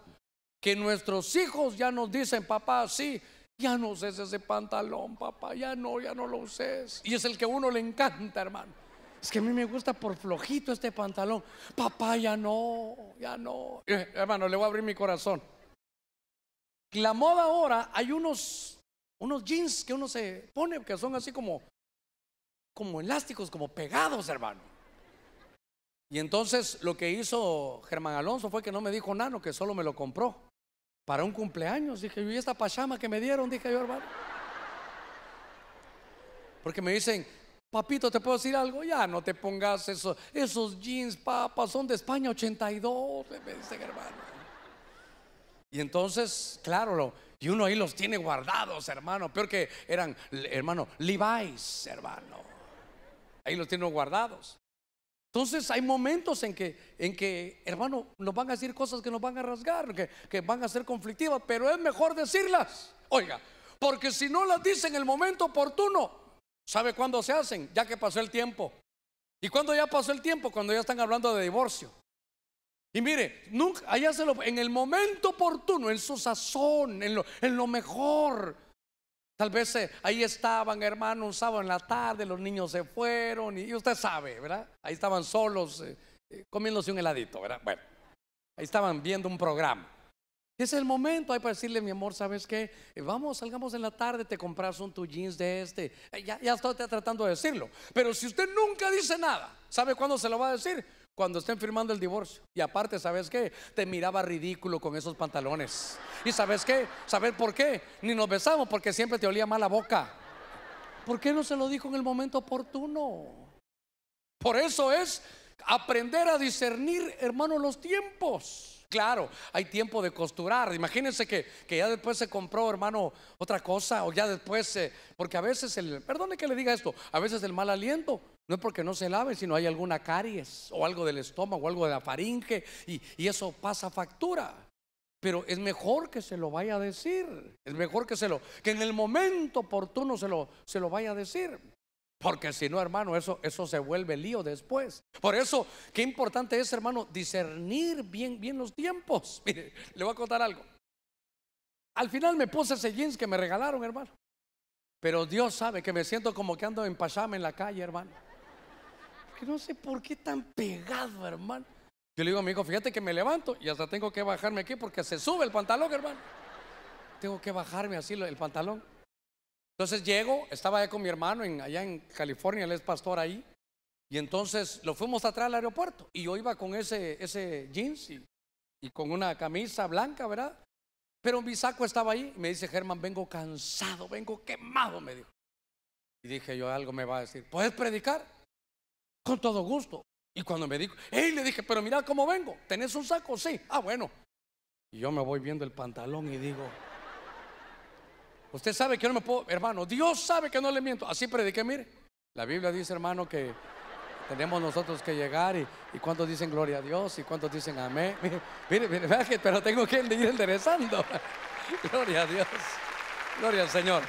que nuestros hijos ya nos dicen, papá, sí, ya no uses ese pantalón, papá, ya no, ya no lo uses. Y es el que uno le encanta, hermano. Es que a mí me gusta por flojito este pantalón. Papá, ya no, ya no. Eh, hermano, le voy a abrir mi corazón. La moda ahora, hay unos, unos jeans que uno se pone que son así como, como elásticos, como pegados, hermano. Y entonces lo que hizo Germán Alonso fue que no me dijo nano, que solo me lo compró. Para un cumpleaños, dije yo, y esta pachama que me dieron, dije yo, hermano. Porque me dicen, papito, ¿te puedo decir algo? Ya, no te pongas eso, esos jeans, papas son de España 82, me dicen, hermano. Y entonces, claro, y uno ahí los tiene guardados, hermano. Peor que eran, hermano, Levi's, hermano. Ahí los tiene guardados. Entonces hay momentos en que, en que, hermano, nos van a decir cosas que nos van a rasgar, que, van a ser conflictivas, pero es mejor decirlas. Oiga, porque si no las dicen en el momento oportuno, ¿sabe cuándo se hacen? Ya que pasó el tiempo. ¿Y cuándo ya pasó el tiempo? Cuando ya están hablando de divorcio. Y mire, nunca, allá se lo, en el momento oportuno, en su sazón, en lo, en lo mejor. Tal vez eh, ahí estaban, hermano, un sábado en la tarde, los niños se fueron y usted sabe, ¿verdad? Ahí estaban solos, eh, eh, comiéndose un heladito, ¿verdad? Bueno, ahí estaban viendo un programa. Es el momento ahí para decirle, mi amor, ¿sabes qué? Vamos, salgamos en la tarde, te compras un tu jeans de este. Ya, ya estoy tratando de decirlo. Pero si usted nunca dice nada, ¿sabe cuándo se lo va a decir? cuando estén firmando el divorcio. Y aparte, ¿sabes qué? Te miraba ridículo con esos pantalones. ¿Y sabes qué? ¿Sabes por qué? Ni nos besamos porque siempre te olía mal la boca. ¿Por qué no se lo dijo en el momento oportuno? Por eso es aprender a discernir, hermano, los tiempos. Claro, hay tiempo de costurar. Imagínense que, ya después se compró, hermano, otra cosa, o ya después, porque a veces el, perdone que le diga esto, a veces el mal aliento no es porque no se lave sino hay alguna caries o algo del estómago, o algo de la faringe, y, eso pasa factura. Pero es mejor que se lo vaya a decir. Es mejor que se lo, que en el momento oportuno se lo, se lo vaya a decir. Porque si no, hermano, eso, eso se vuelve lío después. Por eso, qué importante es, hermano, discernir bien, bien los tiempos. <laughs> Mire, le voy a contar algo. Al final me puse ese jeans que me regalaron, hermano. Pero Dios sabe que me siento como que ando en pachame en la calle, hermano no sé por qué tan pegado, hermano. Yo le digo a mi hijo, fíjate que me levanto y hasta tengo que bajarme aquí porque se sube el pantalón, hermano. Tengo que bajarme así el pantalón. Entonces llego, estaba allá con mi hermano allá en California, él es pastor ahí. Y entonces lo fuimos atrás al aeropuerto. Y yo iba con ese, jeans y, con una camisa blanca, ¿verdad? Pero mi saco estaba ahí. Y me dice Germán, vengo cansado, vengo quemado, me dijo. Y dije yo, algo me va a decir. ¿Puedes predicar? Con todo gusto. Y cuando me dijo, hey, le dije, pero mira cómo vengo. ¿Tenés un saco? Sí. Ah, bueno. Y yo me voy viendo el pantalón y digo, usted sabe que no me puedo, hermano, Dios sabe que no le miento. Así prediqué, mire. La Biblia dice, hermano, que tenemos nosotros que llegar y, y cuántos dicen gloria a Dios y cuántos dicen amén. Mire, mire, mire pero tengo que ir enderezando. <laughs> gloria a Dios. Gloria al Señor.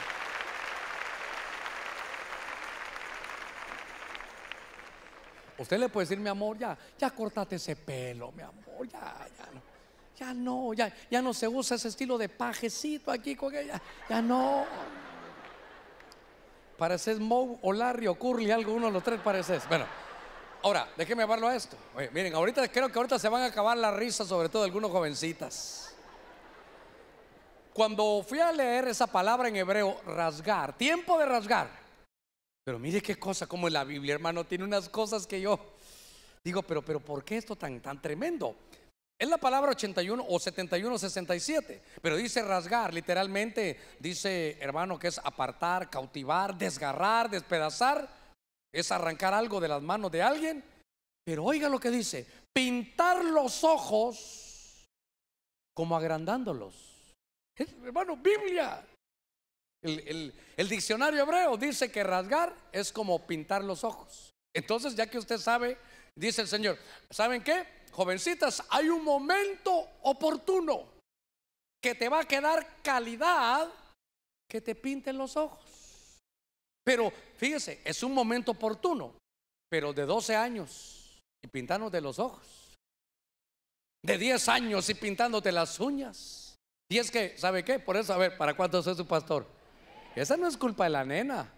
Usted le puede decir, mi amor, ya, ya cortate ese pelo, mi amor, ya, ya no. Ya no, ya, no se usa ese estilo de pajecito aquí con ella. Ya no. Pareces Moe o Larry o Curly, alguno de los tres pareces. Bueno, ahora, déjeme hablarlo a esto. miren, ahorita creo que ahorita se van a acabar las risas, sobre todo algunos jovencitas. Cuando fui a leer esa palabra en hebreo, rasgar, tiempo de rasgar. Pero mire qué cosa, como la Biblia, hermano, tiene unas cosas que yo digo, pero, pero, ¿por qué esto tan, tan tremendo? Es la palabra 81 o 71, 67, pero dice rasgar, literalmente dice, hermano, que es apartar, cautivar, desgarrar, despedazar, es arrancar algo de las manos de alguien. Pero oiga lo que dice, pintar los ojos como agrandándolos. Hermano, Biblia. El, diccionario hebreo dice que rasgar es como pintar los ojos. Entonces, ya que usted sabe, dice el Señor, ¿saben qué? Jovencitas, hay un momento oportuno que te va a quedar calidad que te pinten los ojos. Pero fíjese, es un momento oportuno, pero de 12 años y pintándote los ojos. De 10 años y pintándote las uñas. Y es que, ¿sabe qué? Por eso, a ver, ¿para cuánto es su pastor? Esa no es culpa de la nena.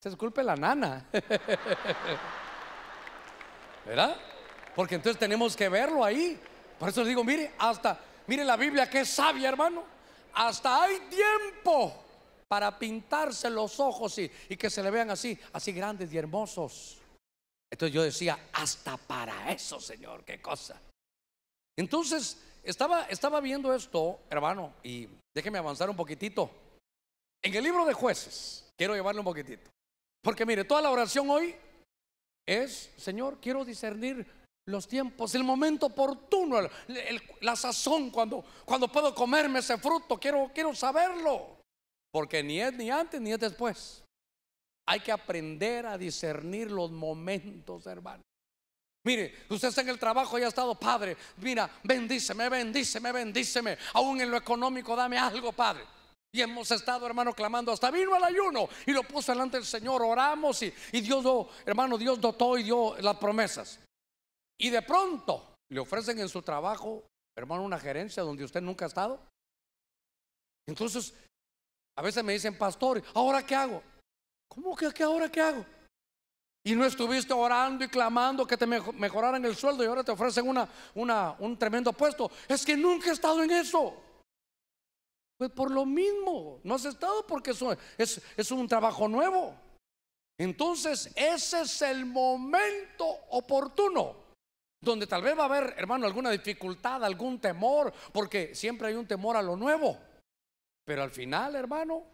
Esa es culpa de la nana. <laughs> ¿Verdad? Porque entonces tenemos que verlo ahí. Por eso les digo, mire, hasta, mire la Biblia que es sabia, hermano. Hasta hay tiempo para pintarse los ojos y, y, que se le vean así, así grandes y hermosos. Entonces yo decía, hasta para eso, Señor, qué cosa. Entonces estaba, estaba viendo esto, hermano, y Déjeme avanzar un poquitito. En el libro de jueces, quiero llevarlo un poquitito. Porque mire, toda la oración hoy es, Señor, quiero discernir los tiempos, el momento oportuno, la sazón, cuando, cuando puedo comerme ese fruto, quiero, quiero saberlo. Porque ni es ni antes ni es después. Hay que aprender a discernir los momentos, hermano. Mire, usted está en el trabajo y ha estado, Padre, mira, bendíceme, bendíceme, bendíceme. Aún en lo económico, dame algo, Padre. Y hemos estado, hermano, clamando hasta vino el ayuno y lo puso delante del Señor. Oramos y, Dios, hermano, Dios dotó y dio las promesas. Y de pronto le ofrecen en su trabajo, hermano, una gerencia donde usted nunca ha estado. Entonces, a veces me dicen, pastor, ¿ahora qué hago? ¿Cómo que, que ahora qué hago? Y no estuviste orando y clamando que te mejoraran el sueldo y ahora te ofrecen una, un tremendo puesto. Es que nunca he estado en eso. Pues por lo mismo, no has estado porque es un trabajo nuevo. Entonces, ese es el momento oportuno donde tal vez va a haber, hermano, alguna dificultad, algún temor, porque siempre hay un temor a lo nuevo. Pero al final, hermano,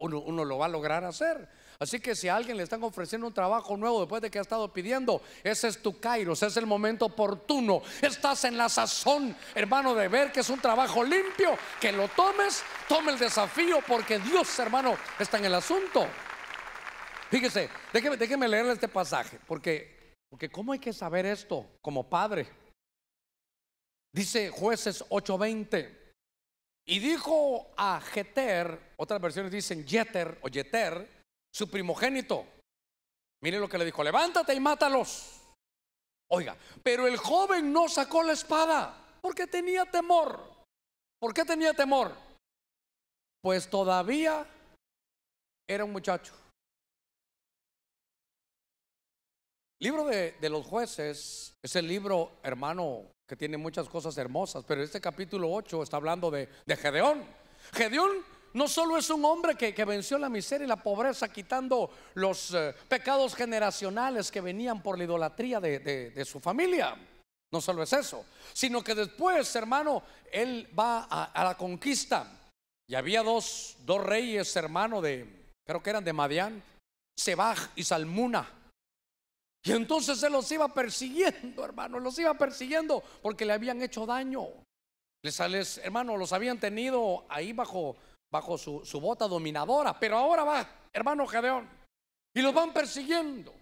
uno, lo va a lograr hacer. Así que si a alguien le están ofreciendo un trabajo nuevo después de que ha estado pidiendo, ese es tu Kairos, es el momento oportuno. Estás en la sazón, hermano, de ver que es un trabajo limpio, que lo tomes, tome el desafío, porque Dios, hermano, está en el asunto. Fíjese, déjeme, déjeme leerle este pasaje, porque, porque ¿cómo hay que saber esto como padre? Dice jueces 8:20. Y dijo a Jeter, otras versiones dicen Jeter o Jeter, su primogénito. Mire lo que le dijo, levántate y mátalos. Oiga, pero el joven no sacó la espada porque tenía temor. ¿Por qué tenía temor? Pues todavía era un muchacho. Libro de, de los jueces es el libro, hermano, que tiene muchas cosas hermosas, pero este capítulo 8 está hablando de, Gedeón. Gedeón no solo es un hombre que, venció la miseria y la pobreza, quitando los eh, pecados generacionales que venían por la idolatría de, su familia. No solo es eso, sino que después, hermano, él va a, la conquista. Y había dos, dos reyes, hermano, de, creo que eran de Madián, Sebaj y Salmuna. Y entonces se los iba persiguiendo, <laughs> hermano, los iba persiguiendo porque le habían hecho daño. Les, hermano, los habían tenido ahí bajo, bajo su, su bota dominadora. Pero ahora va, hermano Gedeón, y los van persiguiendo.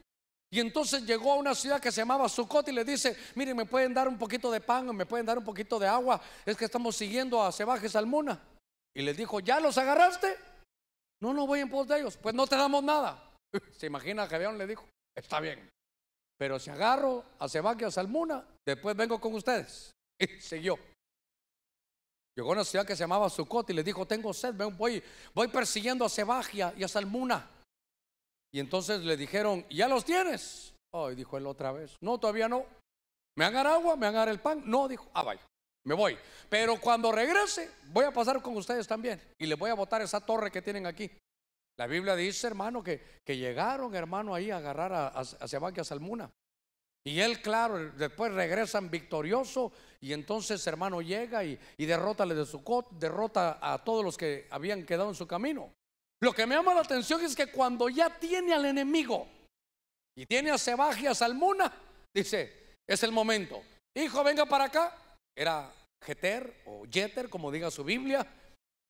Y entonces llegó a una ciudad que se llamaba Sucot y le dice, miren, me pueden dar un poquito de pan, me pueden dar un poquito de agua, es que estamos siguiendo a Cebaje Salmuna. Y les dijo, ¿ya los agarraste? No, no voy en pos de ellos, pues no te damos nada. <laughs> Se imagina Gedeón le dijo, está bien. Pero si agarro a y a Salmuna, después vengo con ustedes. Y siguió. Llegó a una ciudad que se llamaba Sucot y le dijo, tengo sed, voy, voy persiguiendo a Sebagia y a Salmuna. Y entonces le dijeron, ¿ya los tienes? Oh, dijo él otra vez, no, todavía no. ¿Me han dar agua? ¿Me han dar el pan? No, dijo, ah, vaya, me voy. Pero cuando regrese, voy a pasar con ustedes también y les voy a botar esa torre que tienen aquí. La Biblia dice, hermano, que, que llegaron, hermano, ahí a agarrar a, a, Salmuna. Y él, claro, después regresan victorioso y entonces hermano llega y, derrota, derrota a todos los que habían quedado en su camino. Lo que me llama la atención es que cuando ya tiene al enemigo y tiene a Sebaje a Salmuna, dice, es el momento. Hijo, venga para acá. Era Jeter o Jeter, como diga su Biblia,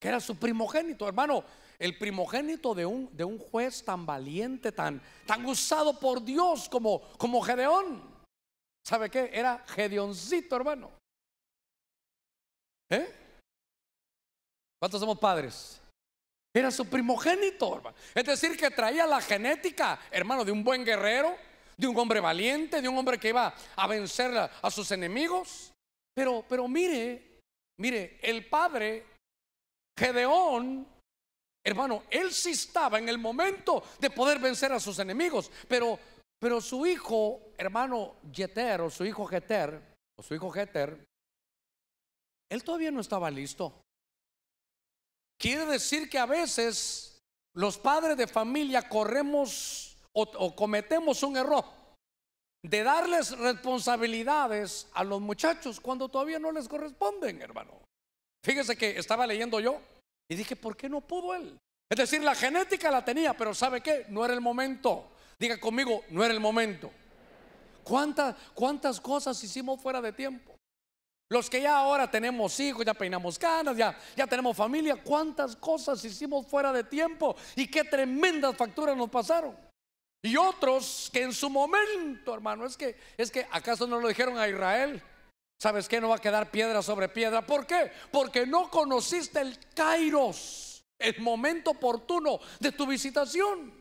que era su primogénito, hermano, el primogénito de un, juez tan valiente, tan, tan usado por Dios como, como Gedeón. ¿Sabe qué? Era Gedeoncito, hermano. ¿Eh? ¿Cuántos somos padres? Era su primogénito, hermano. Es decir, que traía la genética, hermano, de un buen guerrero, de un hombre valiente, de un hombre que iba a vencer a, a sus enemigos. Pero, pero mire, mire, el padre Gedeón, hermano, él sí estaba en el momento de poder vencer a sus enemigos, pero, pero su hijo, hermano Jeter, o su hijo Jeter, o su hijo Jeter, él todavía no estaba listo. Quiere decir que a veces los padres de familia corremos o, cometemos un error de darles responsabilidades a los muchachos cuando todavía no les corresponden, hermano. Fíjese que estaba leyendo yo y dije, ¿por qué no pudo él? Es decir, la genética la tenía, pero ¿sabe qué? No era el momento. Diga conmigo, no era el momento. ¿Cuántas, cuántas cosas hicimos fuera de tiempo? Los que ya ahora tenemos hijos, ya peinamos canas, ya, ya tenemos familia, cuántas cosas hicimos fuera de tiempo y qué tremendas facturas nos pasaron. Y otros que en su momento, hermano, es que, es que acaso no lo dijeron a Israel, ¿Sabes qué? No va a quedar piedra sobre piedra. ¿Por qué? Porque no conociste el kairos, el momento oportuno de tu visitación.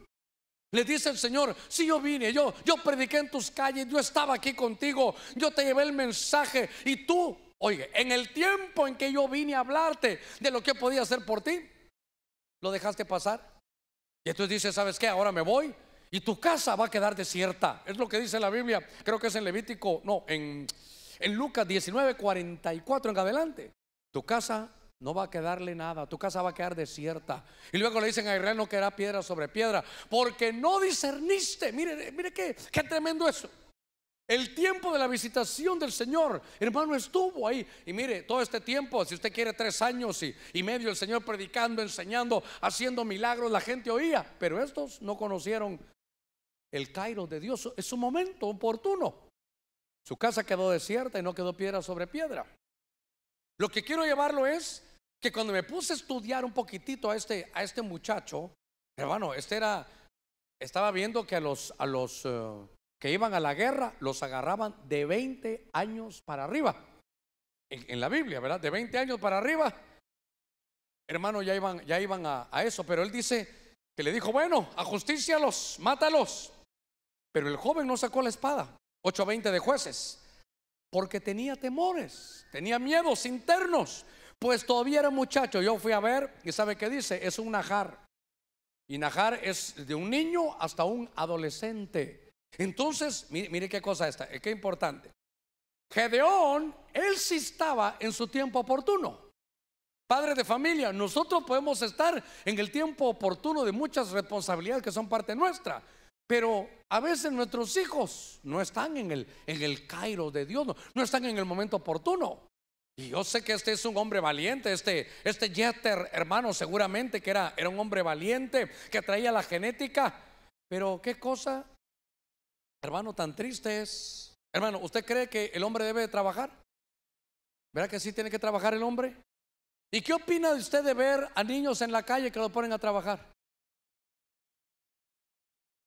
Le dice el Señor, si sí, yo vine, yo, yo prediqué en tus calles, yo estaba aquí contigo, yo te llevé el mensaje y tú, oye, en el tiempo en que yo vine a hablarte de lo que podía hacer por ti, lo dejaste pasar. Y entonces dice, ¿sabes qué? Ahora me voy y tu casa va a quedar desierta. Es lo que dice la Biblia, creo que es en Levítico, no, en en Lucas 19, 44 en adelante, tu casa no va a quedarle nada, tu casa va a quedar desierta. Y luego le dicen a Israel no quedará piedra sobre piedra, porque no discerniste. Mire, mire qué, qué tremendo eso. El tiempo de la visitación del Señor, hermano, estuvo ahí. Y mire, todo este tiempo, si usted quiere tres años y, y, medio, el Señor predicando, enseñando, haciendo milagros, la gente oía. Pero estos no conocieron el Cairo de Dios. Es un momento oportuno. Su casa quedó desierta y no quedó piedra sobre piedra. Lo que quiero llevarlo es que cuando me puse a estudiar un poquitito a este, a este muchacho, hermano, este era, estaba viendo que a los, a los eh, que iban a la guerra los agarraban de 20 años para arriba. En, la Biblia, ¿verdad? De 20 años para arriba. Hermano, ya iban, ya iban a, a eso, pero él dice que le dijo, bueno, a justicia los, mátalos. Pero el joven no sacó la espada. 20 de jueces, porque tenía temores, tenía miedos internos, pues todavía era muchacho. Yo fui a ver y sabe qué dice, es un najar. Y najar es de un niño hasta un adolescente. Entonces, mire, qué cosa esta, eh, qué importante. Gedeón, él sí estaba en su tiempo oportuno. Padre de familia, nosotros podemos estar en el tiempo oportuno de muchas responsabilidades que son parte nuestra. Pero a veces nuestros hijos no están en el, en el Cairo de Dios, no, están en el momento oportuno. Y yo sé que este es un hombre valiente, este, este Jeter, hermano, seguramente que era, era un hombre valiente, que traía la genética. Pero qué cosa, hermano, tan triste es. Hermano, ¿usted cree que el hombre debe trabajar? Verá que sí tiene que trabajar el hombre? ¿Y qué opina de usted de ver a niños en la calle que lo ponen a trabajar?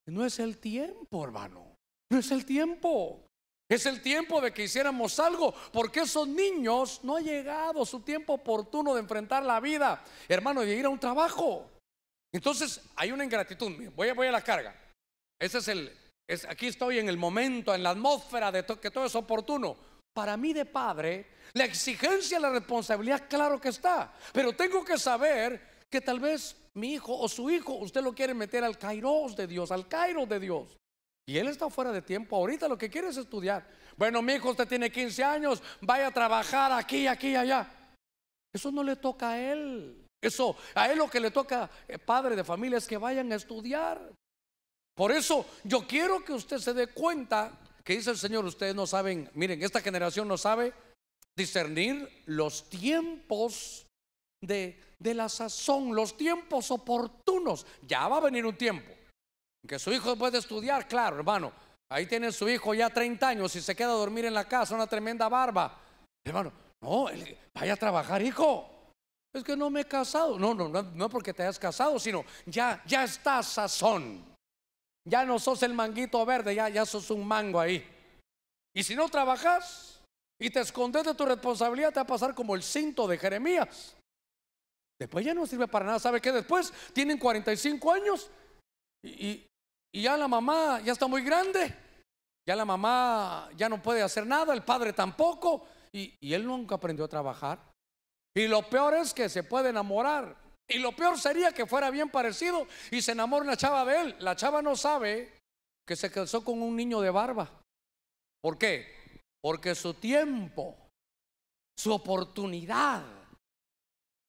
No es el tiempo, hermano. No es el tiempo. Es el tiempo de que hiciéramos algo, porque esos niños no ha llegado su tiempo oportuno de enfrentar la vida, hermano, de ir a un trabajo. Entonces hay una ingratitud. Voy, voy a la carga. Ese es el. aquí estoy en el momento, en la atmósfera de que todo es oportuno. Para mí de padre, la exigencia, la responsabilidad, claro que está. Pero tengo que saber que tal vez mi hijo o su hijo, usted lo quiere meter al kairos de Dios, al Cairo de Dios. Y él está fuera de tiempo. Ahorita lo que quiere es estudiar. Bueno, mi hijo, usted tiene 15 años, vaya a trabajar aquí, aquí, allá. Eso no le toca a él. Eso, a él lo que le toca, eh, padre de familia, es que vayan a estudiar. Por eso yo quiero que usted se dé cuenta que dice el Señor, ustedes no saben, miren, esta generación no sabe discernir los tiempos de, de la sazón, los tiempos oportunos. Ya va a venir un tiempo. Que su hijo puede estudiar, claro, hermano. Ahí tiene su hijo ya 30 años y se queda a dormir en la casa, una tremenda barba. Hermano, no, vaya a trabajar, hijo. Es que no me he casado. No, no, no, no porque te hayas casado, sino ya, ya está sazón. Ya no sos el manguito verde, ya, ya sos un mango ahí. Y si no trabajas y te escondes de tu responsabilidad, te va a pasar como el cinto de Jeremías. Después ya no sirve para nada. ¿Sabe qué? Después tienen 45 años y, y, y, ya la mamá ya está muy grande. Ya la mamá ya no puede hacer nada, el padre tampoco. Y, él nunca aprendió a trabajar. Y lo peor es que se puede enamorar. Y lo peor sería que fuera bien parecido y se enamora una chava de él. La chava no sabe que se casó con un niño de barba. ¿Por qué? Porque su tiempo, su oportunidad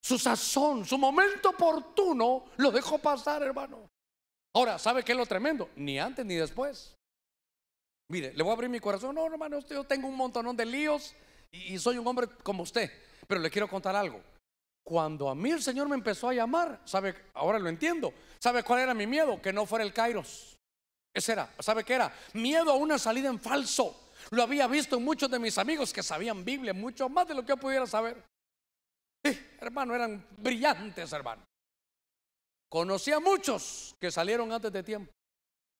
su sazón, su momento oportuno, lo dejó pasar, hermano. Ahora, ¿sabe qué es lo tremendo? Ni antes ni después. Mire, le voy a abrir mi corazón. No, hermano, yo tengo un montonón de líos y, soy un hombre como usted. Pero le quiero contar algo. Cuando a mí el Señor me empezó a llamar, ¿sabe? Ahora lo entiendo. ¿Sabe cuál era mi miedo? Que no fuera el Kairos. Ese era, ¿sabe qué era? Miedo a una salida en falso. Lo había visto en muchos de mis amigos que sabían Biblia, mucho más de lo que yo pudiera saber hermano, eran brillantes, hermano. Conocía a muchos que salieron antes de tiempo.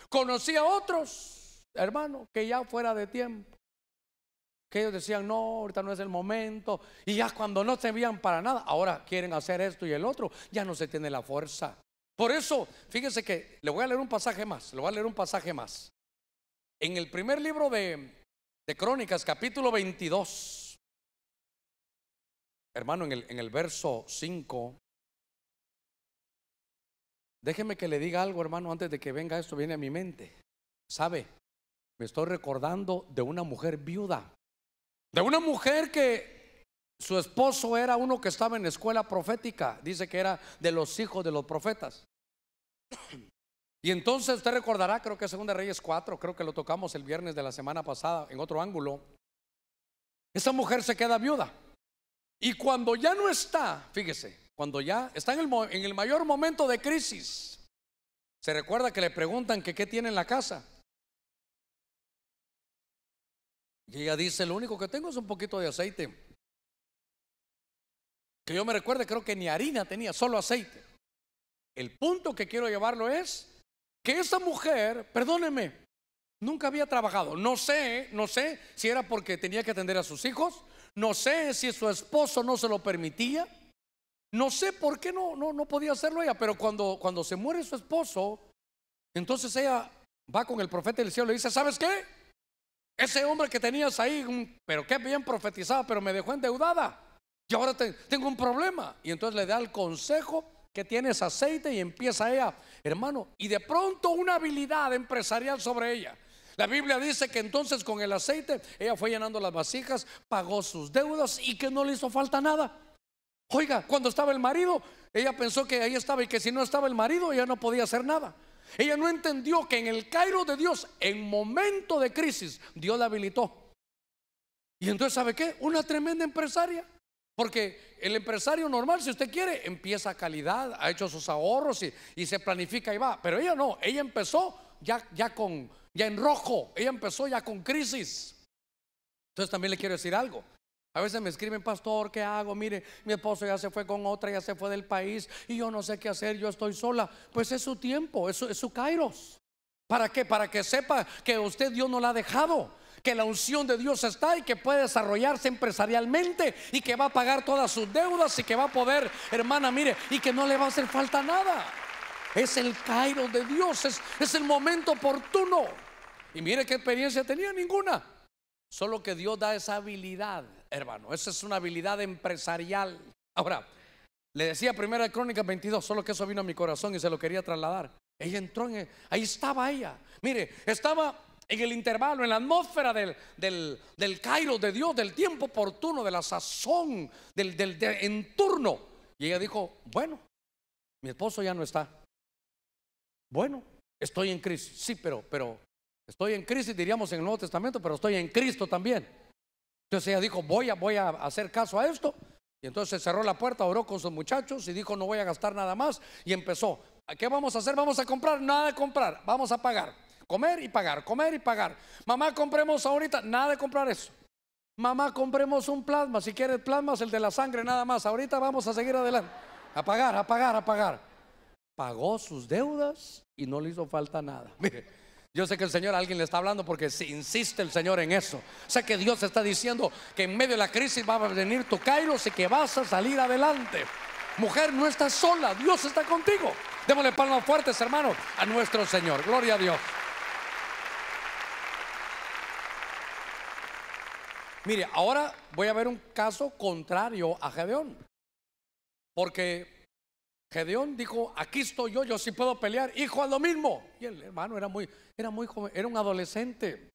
Conocí a otros, hermano, que ya fuera de tiempo. Que ellos decían, no, ahorita no es el momento. Y ya cuando no se veían para nada, ahora quieren hacer esto y el otro, ya no se tiene la fuerza. Por eso, fíjese que le voy a leer un pasaje más, le voy a leer un pasaje más. En el primer libro de, de Crónicas, capítulo 22, Hermano, en el, verso 5, déjeme que le diga algo, hermano, antes de que venga esto, viene a mi mente. ¿Sabe? Me estoy recordando de una mujer viuda, de una mujer que su esposo era uno que estaba en escuela profética, dice que era de los hijos de los profetas. Y entonces usted recordará, creo que Segunda Reyes 4, creo que lo tocamos el viernes de la semana pasada en otro ángulo. Esa mujer se queda viuda. Y cuando ya no está, fíjese, cuando ya está en el, mayor momento de crisis, se recuerda que le preguntan que qué tiene en la casa. Y ella dice, lo único que tengo es un poquito de aceite. Que yo me recuerde, creo que ni harina tenía, solo aceite. El punto que quiero llevarlo es que esa mujer, perdóneme, nunca había trabajado. No sé, no sé si era porque tenía que atender a sus hijos, no sé si su esposo no se lo permitía. No sé por qué no, no, podía hacerlo ella, pero cuando, se muere su esposo, entonces ella va con el profeta del cielo y dice, ¿sabes qué? Ese hombre que tenías ahí, pero qué bien profetizaba, pero me dejó endeudada. Y ahora tengo un problema. Y entonces le da el consejo que tienes aceite y empieza ella, hermano, y de pronto una habilidad empresarial sobre ella. La Biblia dice que entonces con el aceite ella fue llenando las vasijas, pagó sus deudas y que no le hizo falta nada. Oiga, cuando estaba el marido, ella pensó que ahí estaba y que si no estaba el marido, ella no podía hacer nada. Ella no entendió que en el Cairo de Dios, en momento de crisis, Dios la habilitó. Y entonces, ¿sabe qué? Una tremenda empresaria. Porque el empresario normal, si usted quiere, empieza a calidad, ha hecho sus ahorros y, se planifica y va. Pero ella no, ella empezó ya, ya con, ya en rojo, ella empezó ya con crisis. Entonces también le quiero decir algo. A veces me escriben, pastor, ¿qué hago? Mire, mi esposo ya se fue con otra, ya se fue del país y yo no sé qué hacer, yo estoy sola. Pues es su tiempo, es su, es su kairos. ¿Para qué? Para que sepa que usted Dios no la ha dejado, que la unción de Dios está y que puede desarrollarse empresarialmente y que va a pagar todas sus deudas y que va a poder, hermana, mire, y que no le va a hacer falta nada. Es el Cairo de Dios, es, el momento oportuno. Y mire qué experiencia tenía, ninguna. Solo que Dios da esa habilidad, hermano. Esa es una habilidad empresarial. Ahora, le decía primera Crónica 22, solo que eso vino a mi corazón y se lo quería trasladar. Ella entró en, ahí estaba ella. Mire, estaba en el intervalo, en la atmósfera del, del, del Cairo de Dios, del tiempo oportuno, de la sazón, del, del, en turno Y ella dijo, bueno, mi esposo ya no está. Bueno, estoy en crisis. Sí, pero, pero estoy en crisis, diríamos en el Nuevo Testamento, pero estoy en Cristo también. Entonces ella dijo, voy a, voy a hacer caso a esto. Y entonces cerró la puerta, oró con sus muchachos y dijo, no voy a gastar nada más. Y empezó, ¿qué vamos a hacer? Vamos a comprar, nada de comprar, vamos a pagar. Comer y pagar, comer y pagar. Mamá, compremos ahorita, nada de comprar eso. Mamá, compremos un plasma. Si quieres plasmas, el de la sangre, nada más. Ahorita vamos a seguir adelante. A pagar, a pagar, a pagar pagó sus deudas y no le hizo falta nada. <laughs> Mire, yo sé que el Señor a alguien le está hablando porque insiste el Señor en eso. Sé que Dios está diciendo que en medio de la crisis va a venir tu Kairos y que vas a salir adelante. Mujer, no estás sola, Dios está contigo. Démosle palmas fuertes, hermano, a nuestro Señor. Gloria a Dios. Mire, ahora voy a ver un caso contrario a Gedeón. Porque Gedeón dijo, aquí estoy yo, yo sí puedo pelear, hijo, a lo mismo. Y el hermano era muy, era muy joven, era un adolescente.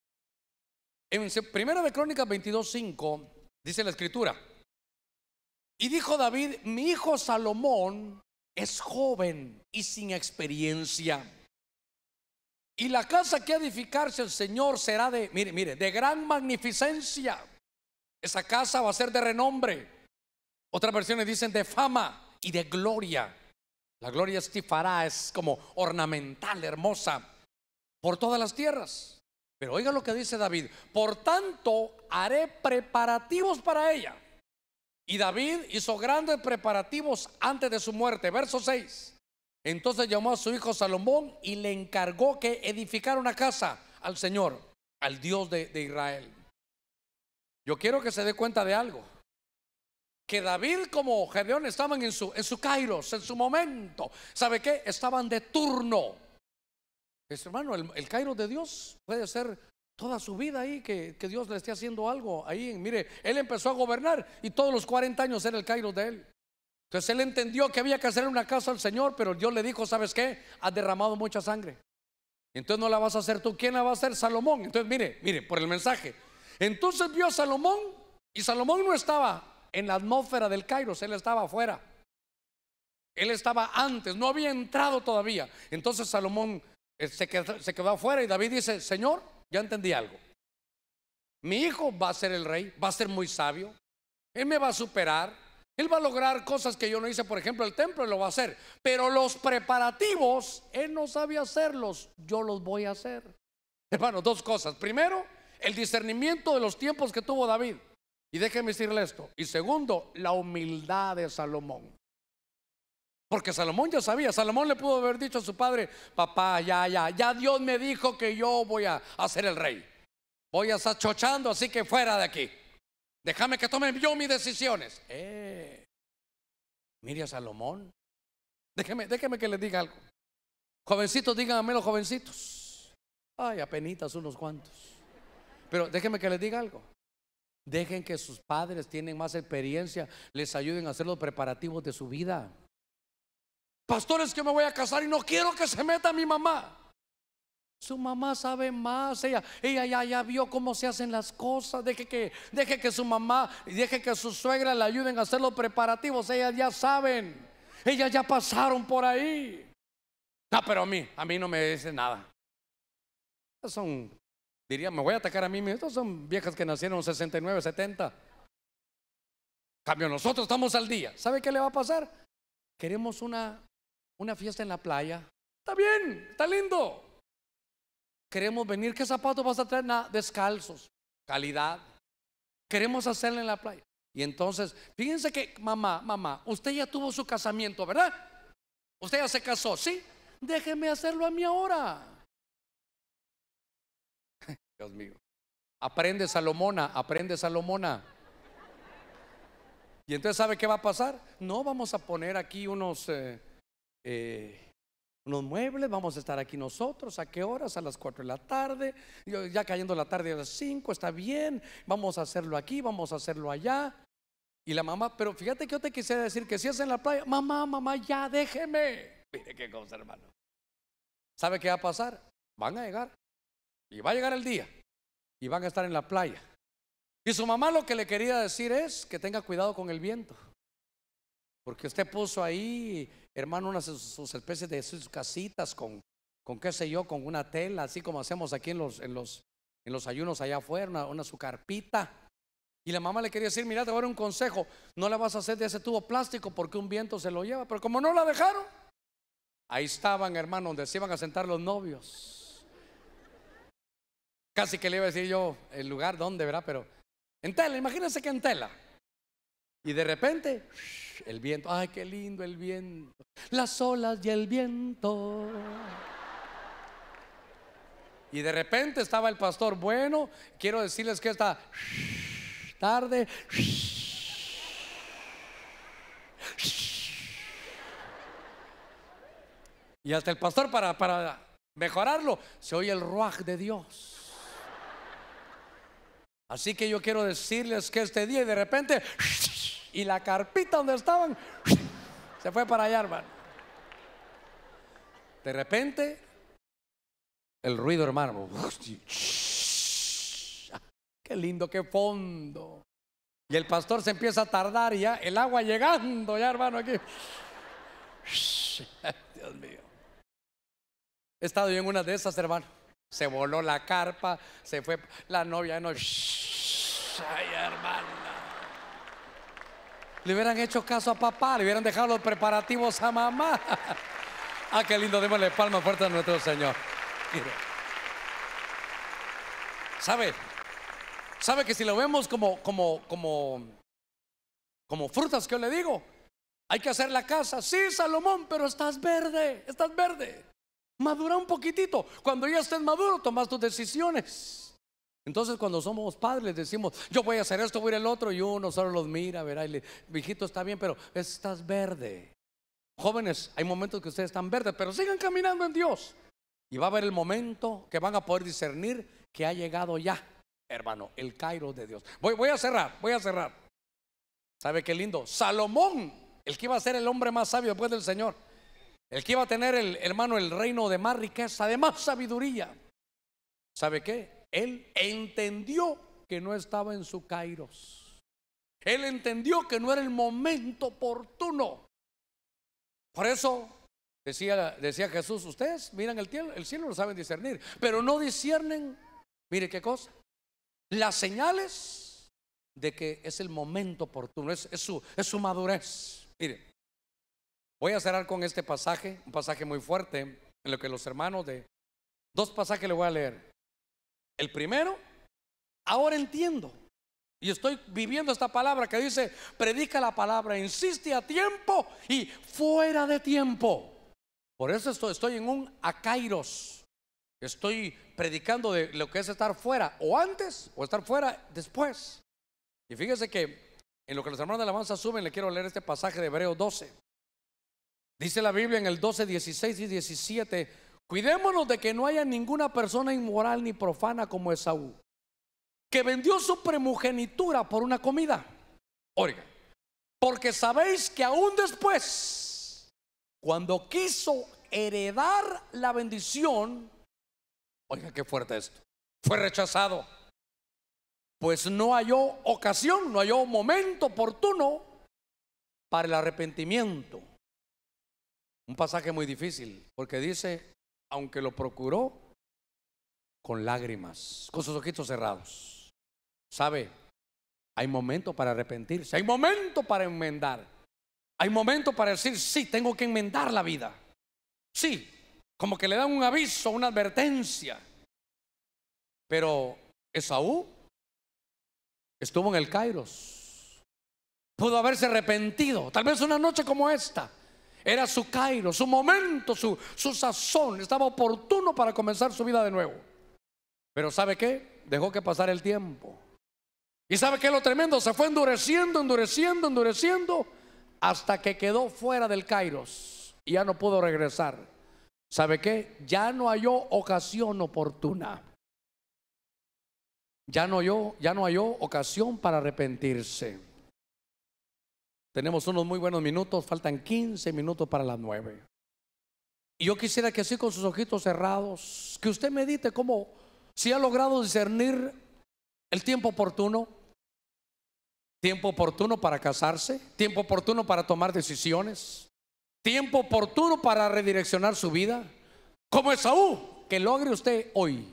En Primera de Crónicas 22.5 dice la escritura, y dijo David, mi hijo Salomón es joven y sin experiencia. Y la casa que edificarse el Señor será de, mire, mire, de gran magnificencia. Esa casa va a ser de renombre. Otras versiones dicen de fama y de gloria. La gloria estifará es como ornamental, hermosa, por todas las tierras. Pero oiga lo que dice David, por tanto haré preparativos para ella. Y David hizo grandes preparativos antes de su muerte. Verso 6. Entonces llamó a su hijo Salomón y le encargó que edificara una casa al Señor, al Dios de, de Israel. Yo quiero que se dé cuenta de algo que David como Gedeón estaban en su, en su kairos, en su momento. ¿Sabe qué? Estaban de turno. Es pues, hermano, el, el kairos de Dios puede ser toda su vida ahí, que, Dios le esté haciendo algo ahí. Mire, él empezó a gobernar y todos los 40 años era el kairos de él. Entonces él entendió que había que hacer una casa al Señor, pero Dios le dijo, ¿sabes qué? ha derramado mucha sangre. Entonces no la vas a hacer tú. ¿Quién la va a hacer? Salomón. Entonces mire, mire, por el mensaje. Entonces vio a Salomón y Salomón no estaba en la atmósfera del Kairos, él estaba afuera. Él estaba antes, no había entrado todavía. Entonces Salomón eh, se quedó, se afuera y David dice, Señor, ya entendí algo. Mi hijo va a ser el rey, va a ser muy sabio, él me va a superar, él va a lograr cosas que yo no hice, por ejemplo, el templo lo va a hacer, pero los preparativos, él no sabe hacerlos, yo los voy a hacer. Hermano, dos cosas. Primero, el discernimiento de los tiempos que tuvo David. Y déjeme decirle esto. Y segundo, la humildad de Salomón. Porque Salomón ya sabía, Salomón le pudo haber dicho a su padre, papá, ya, ya, ya Dios me dijo que yo voy a, ser el rey. Voy a estar chochando, así que fuera de aquí. Déjame que tome yo mis decisiones. Eh, mire a Salomón. Déjeme, déjeme que le diga algo. Jovencitos, díganme los jovencitos. Ay, apenitas unos cuantos. Pero déjeme que les diga algo. Dejen que sus padres tienen más experiencia, les ayuden a hacer los preparativos de su vida. Pastores que me voy a casar y no quiero que se meta mi mamá. Su mamá sabe más, ella, ella ya, vio cómo se hacen las cosas. Deje que, deje que su mamá, y deje que su suegra le ayuden a hacer los preparativos. Ellas ya saben, ellas ya pasaron por ahí. No ah, pero a mí, a mí no me dice nada. Son Diría, me voy a atacar a mí mismo. estos son viejas que nacieron 69, 70. Cambio, nosotros estamos al día. ¿Sabe qué le va a pasar? Queremos una, una fiesta en la playa. Está bien, está lindo. Queremos venir, ¿qué zapatos vas a traer? descalzos, calidad. Queremos hacerlo en la playa. Y entonces, fíjense que, mamá, mamá, usted ya tuvo su casamiento, ¿verdad? Usted ya se casó, ¿sí? Déjeme hacerlo a mí ahora. Dios mío. Aprende Salomona, aprende Salomona. Y entonces, ¿sabe qué va a pasar? No vamos a poner aquí unos, eh, eh, unos muebles, vamos a estar aquí nosotros. ¿A qué horas? A las 4 de la tarde. Ya cayendo la tarde a las 5, está bien. Vamos a hacerlo aquí, vamos a hacerlo allá. Y la mamá, pero fíjate que yo te quisiera decir que si es en la playa, mamá, mamá, ya déjeme. <laughs> Mire qué cosa, hermano. ¿Sabe qué va a pasar? Van a llegar y va a llegar el día y van a estar en la playa. Y su mamá lo que le quería decir es que tenga cuidado con el viento. Porque usted puso ahí, hermano, unas sus especies de sus casitas con, con qué sé yo, con una tela, así como hacemos aquí en los, en los, en los ayunos allá afuera, una, su carpita. Y la mamá le quería decir, mira, te voy a dar un consejo, no la vas a hacer de ese tubo plástico porque un viento se lo lleva. Pero como no la dejaron, ahí estaban, hermano, donde se iban a sentar los novios. Casi que le iba a decir yo el lugar donde, ¿verdad? Pero en tela, imagínense que en tela. Y de repente, el viento, ay, qué lindo el viento, las olas y el viento. Y de repente estaba el pastor, bueno, quiero decirles que esta tarde... Y hasta el pastor para, para mejorarlo, se oye el ruaj de Dios. Así que yo quiero decirles que este día y de repente, y la carpita donde estaban, se fue para allá, hermano. De repente, el ruido, hermano. Qué lindo, qué fondo. Y el pastor se empieza a tardar ya el agua llegando, ya hermano, aquí. Dios mío. He estado yo en una de esas, hermano. Se voló la carpa, se fue la novia, no. ay, hermana. Le hubieran hecho caso a papá, le hubieran dejado los preparativos a mamá. <laughs> ah, qué lindo, démosle palma fuerte a nuestro Señor. ¿Sabe? ¿Sabe que si lo vemos como, como, como, como frutas que le digo? Hay que hacer la casa. Sí, Salomón, pero estás verde, estás verde. Madura un poquitito. Cuando ya estés maduro, tomas tus decisiones. Entonces, cuando somos padres, decimos, yo voy a hacer esto, voy a ir el otro, y uno solo los mira, verá, y le, hijito está bien, pero estás verde. Jóvenes, hay momentos que ustedes están verdes, pero sigan caminando en Dios. Y va a haber el momento que van a poder discernir que ha llegado ya, hermano, el Cairo de Dios. Voy, voy a cerrar, voy a cerrar. ¿Sabe qué lindo? Salomón, el que iba a ser el hombre más sabio después del Señor el que iba a tener, el, hermano, el reino de más riqueza, de más sabiduría. ¿Sabe qué? Él entendió que no estaba en su kairos. Él entendió que no era el momento oportuno. Por eso decía, decía Jesús, ustedes miran el cielo, el cielo lo saben discernir, pero no disciernen, mire qué cosa, las señales de que es el momento oportuno, es, su, es su madurez. Mire, Voy a cerrar con este pasaje, un pasaje muy fuerte, en lo que los hermanos de... Dos pasajes le voy a leer. El primero, ahora entiendo. Y estoy viviendo esta palabra que dice, predica la palabra, insiste a tiempo y fuera de tiempo. Por eso estoy, en un acairos. Estoy predicando de lo que es estar fuera o antes o estar fuera después. Y fíjese que en lo que los hermanos de alabanza suben, le quiero leer este pasaje de Hebreo 12. Dice la Biblia en el 12, 16 y 17, cuidémonos de que no haya ninguna persona inmoral ni profana como Esaú, que vendió su primogenitura por una comida. Oiga, porque sabéis que aún después, cuando quiso heredar la bendición, oiga qué fuerte esto, fue rechazado. Pues no halló ocasión, no halló momento oportuno para el arrepentimiento un pasaje muy difícil, porque dice, aunque lo procuró con lágrimas, con sus ojitos cerrados. ¿Sabe? Hay momento para arrepentirse, hay momento para enmendar, hay momento para decir, sí, tengo que enmendar la vida. Sí, como que le dan un aviso, una advertencia. Pero Esaú estuvo en el Kairos. Pudo haberse arrepentido. Tal vez una noche como esta. Era su cairo, su momento, su, sazón. Estaba oportuno para comenzar su vida de nuevo. Pero ¿sabe qué? Dejó que pasar el tiempo. ¿Y sabe qué lo tremendo? Se fue endureciendo, endureciendo, endureciendo, hasta que quedó fuera del Kairos y ya no pudo regresar. ¿Sabe qué? Ya no halló ocasión oportuna. Ya no halló, ya no halló ocasión para arrepentirse. Tenemos unos muy buenos minutos, faltan 15 minutos para las 9. Y yo quisiera que así con sus ojitos cerrados, que usted medite cómo, si ha logrado discernir el tiempo oportuno, tiempo oportuno para casarse, tiempo oportuno para tomar decisiones, tiempo oportuno para redireccionar su vida, como Esaú, que logre usted hoy.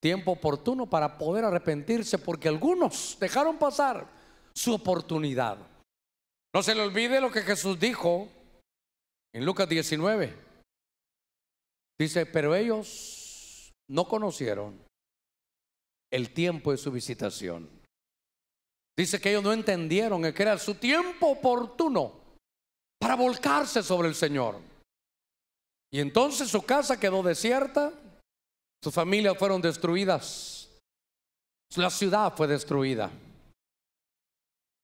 Tiempo oportuno para poder arrepentirse, porque algunos dejaron pasar su oportunidad. No se le olvide lo que Jesús dijo en Lucas 19. Dice, pero ellos no conocieron el tiempo de su visitación. Dice que ellos no entendieron que era su tiempo oportuno para volcarse sobre el Señor. Y entonces su casa quedó desierta, sus familias fueron destruidas, la ciudad fue destruida.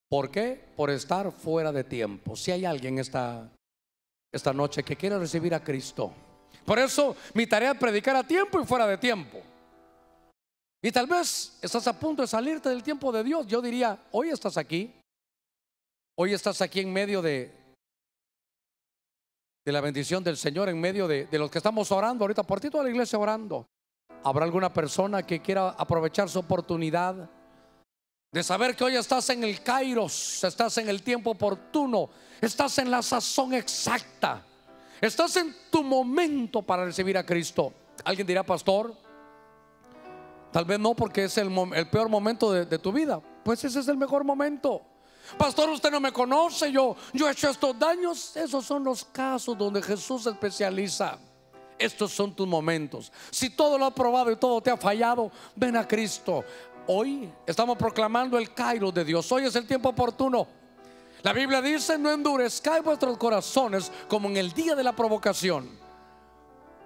¿Por qué? Por estar fuera de tiempo. Si hay alguien esta, esta noche que quiere recibir a Cristo. Por eso mi tarea es predicar a tiempo y fuera de tiempo. Y tal vez estás a punto de salirte del tiempo de Dios. Yo diría, hoy estás aquí. Hoy estás aquí en medio de, de la bendición del Señor, en medio de, de los que estamos orando ahorita, por ti toda la iglesia orando. Habrá alguna persona que quiera aprovechar su oportunidad de saber que hoy estás en el kairos, estás en el tiempo oportuno, estás en la sazón exacta, estás en tu momento para recibir a Cristo. Alguien dirá, pastor, tal vez no porque es el, peor momento de, tu vida, pues ese es el mejor momento. Pastor, usted no me conoce, yo, yo he hecho estos daños. Esos son los casos donde Jesús se especializa. Estos son tus momentos. Si todo lo ha probado y todo te ha fallado, ven a Cristo. Hoy estamos proclamando el Cairo de Dios. Hoy es el tiempo oportuno. La Biblia dice, no endurezcáis vuestros corazones como en el día de la provocación.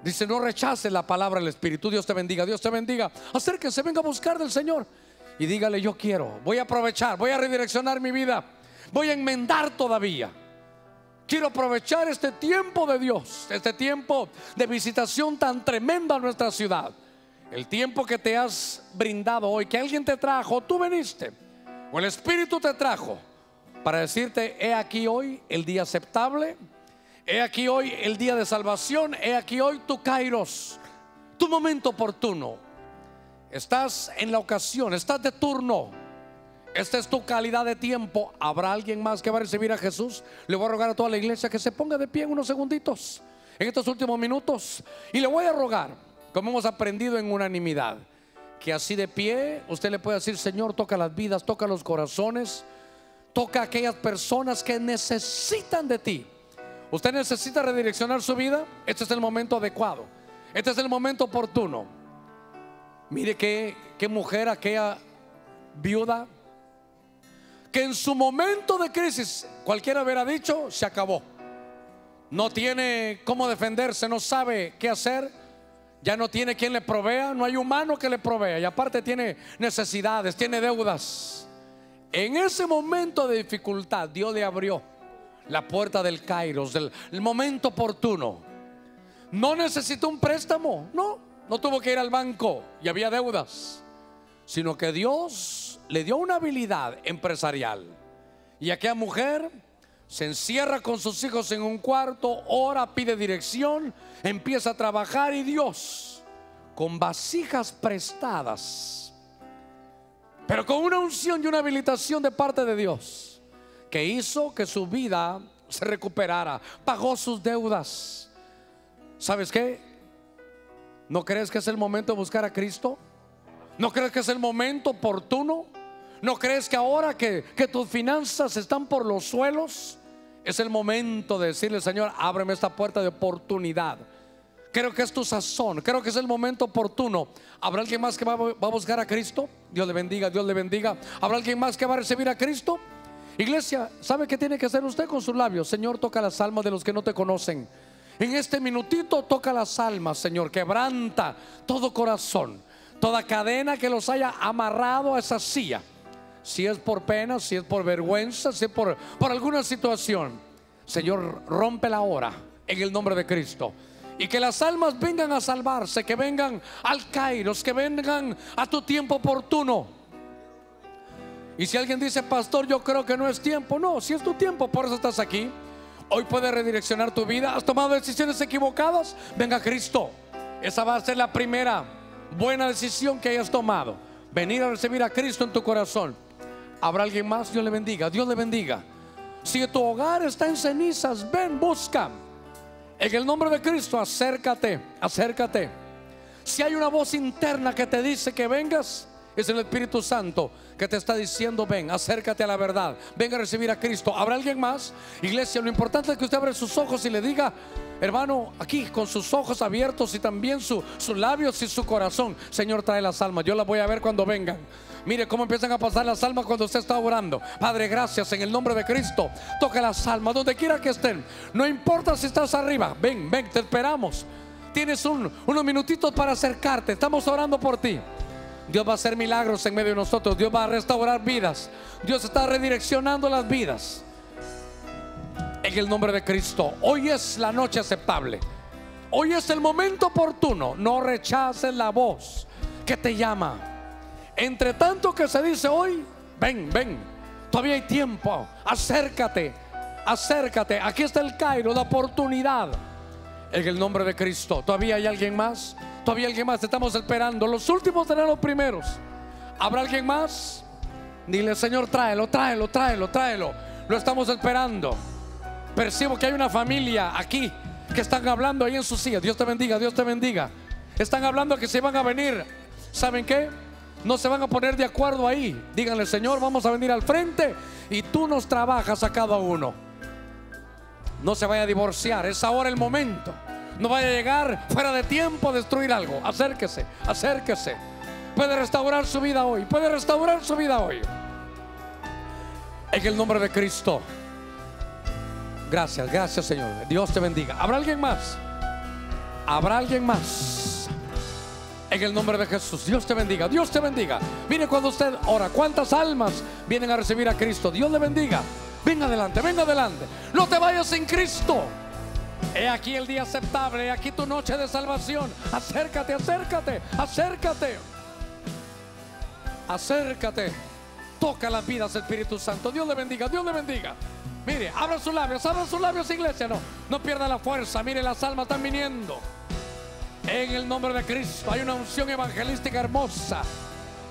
Dice, no rechace la palabra del Espíritu. Dios te bendiga, Dios te bendiga. Acérquese, venga a buscar del Señor. Y dígale, yo quiero, voy a aprovechar, voy a redireccionar mi vida. Voy a enmendar todavía. Quiero aprovechar este tiempo de Dios, este tiempo de visitación tan tremenda a nuestra ciudad el tiempo que te has brindado hoy, que alguien te trajo, tú veniste, o el Espíritu te trajo, para decirte, he aquí hoy el día aceptable, he aquí hoy el día de salvación, he aquí hoy tu kairos, tu momento oportuno. Estás en la ocasión, estás de turno. Esta es tu calidad de tiempo. ¿Habrá alguien más que va a recibir a Jesús? Le voy a rogar a toda la iglesia que se ponga de pie en unos segunditos, en estos últimos minutos. Y le voy a rogar como hemos aprendido en unanimidad, que así de pie usted le puede decir, Señor, toca las vidas, toca los corazones, toca a aquellas personas que necesitan de ti. Usted necesita redireccionar su vida, este es el momento adecuado, este es el momento oportuno. Mire qué, mujer, aquella viuda, que en su momento de crisis cualquiera hubiera dicho, se acabó. No tiene cómo defenderse, no sabe qué hacer ya no tiene quien le provea, no hay humano que le provea. Y aparte tiene necesidades, tiene deudas. En ese momento de dificultad, Dios le abrió la puerta del Kairos, del el momento oportuno. No necesitó un préstamo, no, no tuvo que ir al banco y había deudas, sino que Dios le dio una habilidad empresarial. Y aquella mujer se encierra con sus hijos en un cuarto, ora, pide dirección, empieza a trabajar y Dios, con vasijas prestadas, pero con una unción y una habilitación de parte de Dios, que hizo que su vida se recuperara, pagó sus deudas. ¿Sabes qué? ¿No crees que es el momento de buscar a Cristo? ¿No crees que es el momento oportuno? ¿No crees que ahora que, tus finanzas están por los suelos? Es el momento de decirle, Señor, ábreme esta puerta de oportunidad. Creo que es tu sazón, creo que es el momento oportuno. ¿Habrá alguien más que va, va a buscar a Cristo? Dios le bendiga, Dios le bendiga. ¿Habrá alguien más que va a recibir a Cristo? Iglesia, ¿sabe qué tiene que hacer usted con sus labios? Señor, toca las almas de los que no te conocen. En este minutito toca las almas, Señor, quebranta todo corazón, toda cadena que los haya amarrado a esa silla si es por pena, si es por vergüenza, si es por, por alguna situación. Señor, rompe la hora en el nombre de Cristo. Y que las almas vengan a salvarse, que vengan al Cairo que vengan a tu tiempo oportuno. Y si alguien dice, pastor, yo creo que no es tiempo, no, si es tu tiempo, por eso estás aquí. Hoy puedes redireccionar tu vida. ¿Has tomado decisiones equivocadas? Venga Cristo. Esa va a ser la primera buena decisión que hayas tomado. Venir a recibir a Cristo en tu corazón. ¿Habrá alguien más? Dios le bendiga. Dios le bendiga. Si tu hogar está en cenizas, ven, busca. En el nombre de Cristo, acércate, acércate. Si hay una voz interna que te dice que vengas, es el Espíritu Santo que te está diciendo, ven, acércate a la verdad, ven a recibir a Cristo. ¿Habrá alguien más? Iglesia, lo importante es que usted abra sus ojos y le diga, hermano, aquí con sus ojos abiertos y también sus labios y su corazón, Señor, trae las almas. Yo las voy a ver cuando vengan. Mire cómo empiezan a pasar las almas cuando usted está orando. Padre, gracias en el nombre de Cristo. Toca las almas donde quiera que estén. No importa si estás arriba. Ven, ven, te esperamos. Tienes unos minutitos para acercarte. Estamos orando por ti. Dios va a hacer milagros en medio de nosotros. Dios va a restaurar vidas. Dios está redireccionando las vidas. En el nombre de Cristo. Hoy es la noche aceptable. Hoy es el momento oportuno. No rechaces la voz que te llama. Entre tanto que se dice hoy, ven, ven. Todavía hay tiempo. Acércate. Acércate. Aquí está el Cairo, la oportunidad. En el nombre de Cristo. ¿Todavía hay alguien más? Todavía alguien más, estamos esperando. Los últimos serán los primeros. ¿Habrá alguien más? Dile, Señor, tráelo, tráelo, tráelo, tráelo. Lo estamos esperando. Percibo que hay una familia aquí que están hablando ahí en sus sillas. Dios te bendiga, Dios te bendiga. Están hablando que se van a venir. ¿Saben qué? No se van a poner de acuerdo ahí. Díganle, Señor, vamos a venir al frente y tú nos trabajas a cada uno. No se vaya a divorciar, es ahora el momento no vaya a llegar fuera de tiempo a destruir algo. Acérquese, acérquese. Puede restaurar su vida hoy, puede restaurar su vida hoy. En el nombre de Cristo. Gracias, gracias Señor. Dios te bendiga. ¿Habrá alguien más? ¿Habrá alguien más? En el nombre de Jesús, Dios te bendiga, Dios te bendiga. Mire cuando usted ora, cuántas almas vienen a recibir a Cristo. Dios le bendiga. Venga adelante, venga adelante. No te vayas sin Cristo. He aquí el día aceptable, he aquí tu noche de salvación. Acércate, acércate, acércate. Acércate. Toca las vidas, Espíritu Santo. Dios le bendiga, Dios le bendiga. Mire, abra sus labios, abra sus labios, iglesia. No, no pierda la fuerza. Mire, las almas están viniendo. En el nombre de Cristo hay una unción evangelística hermosa.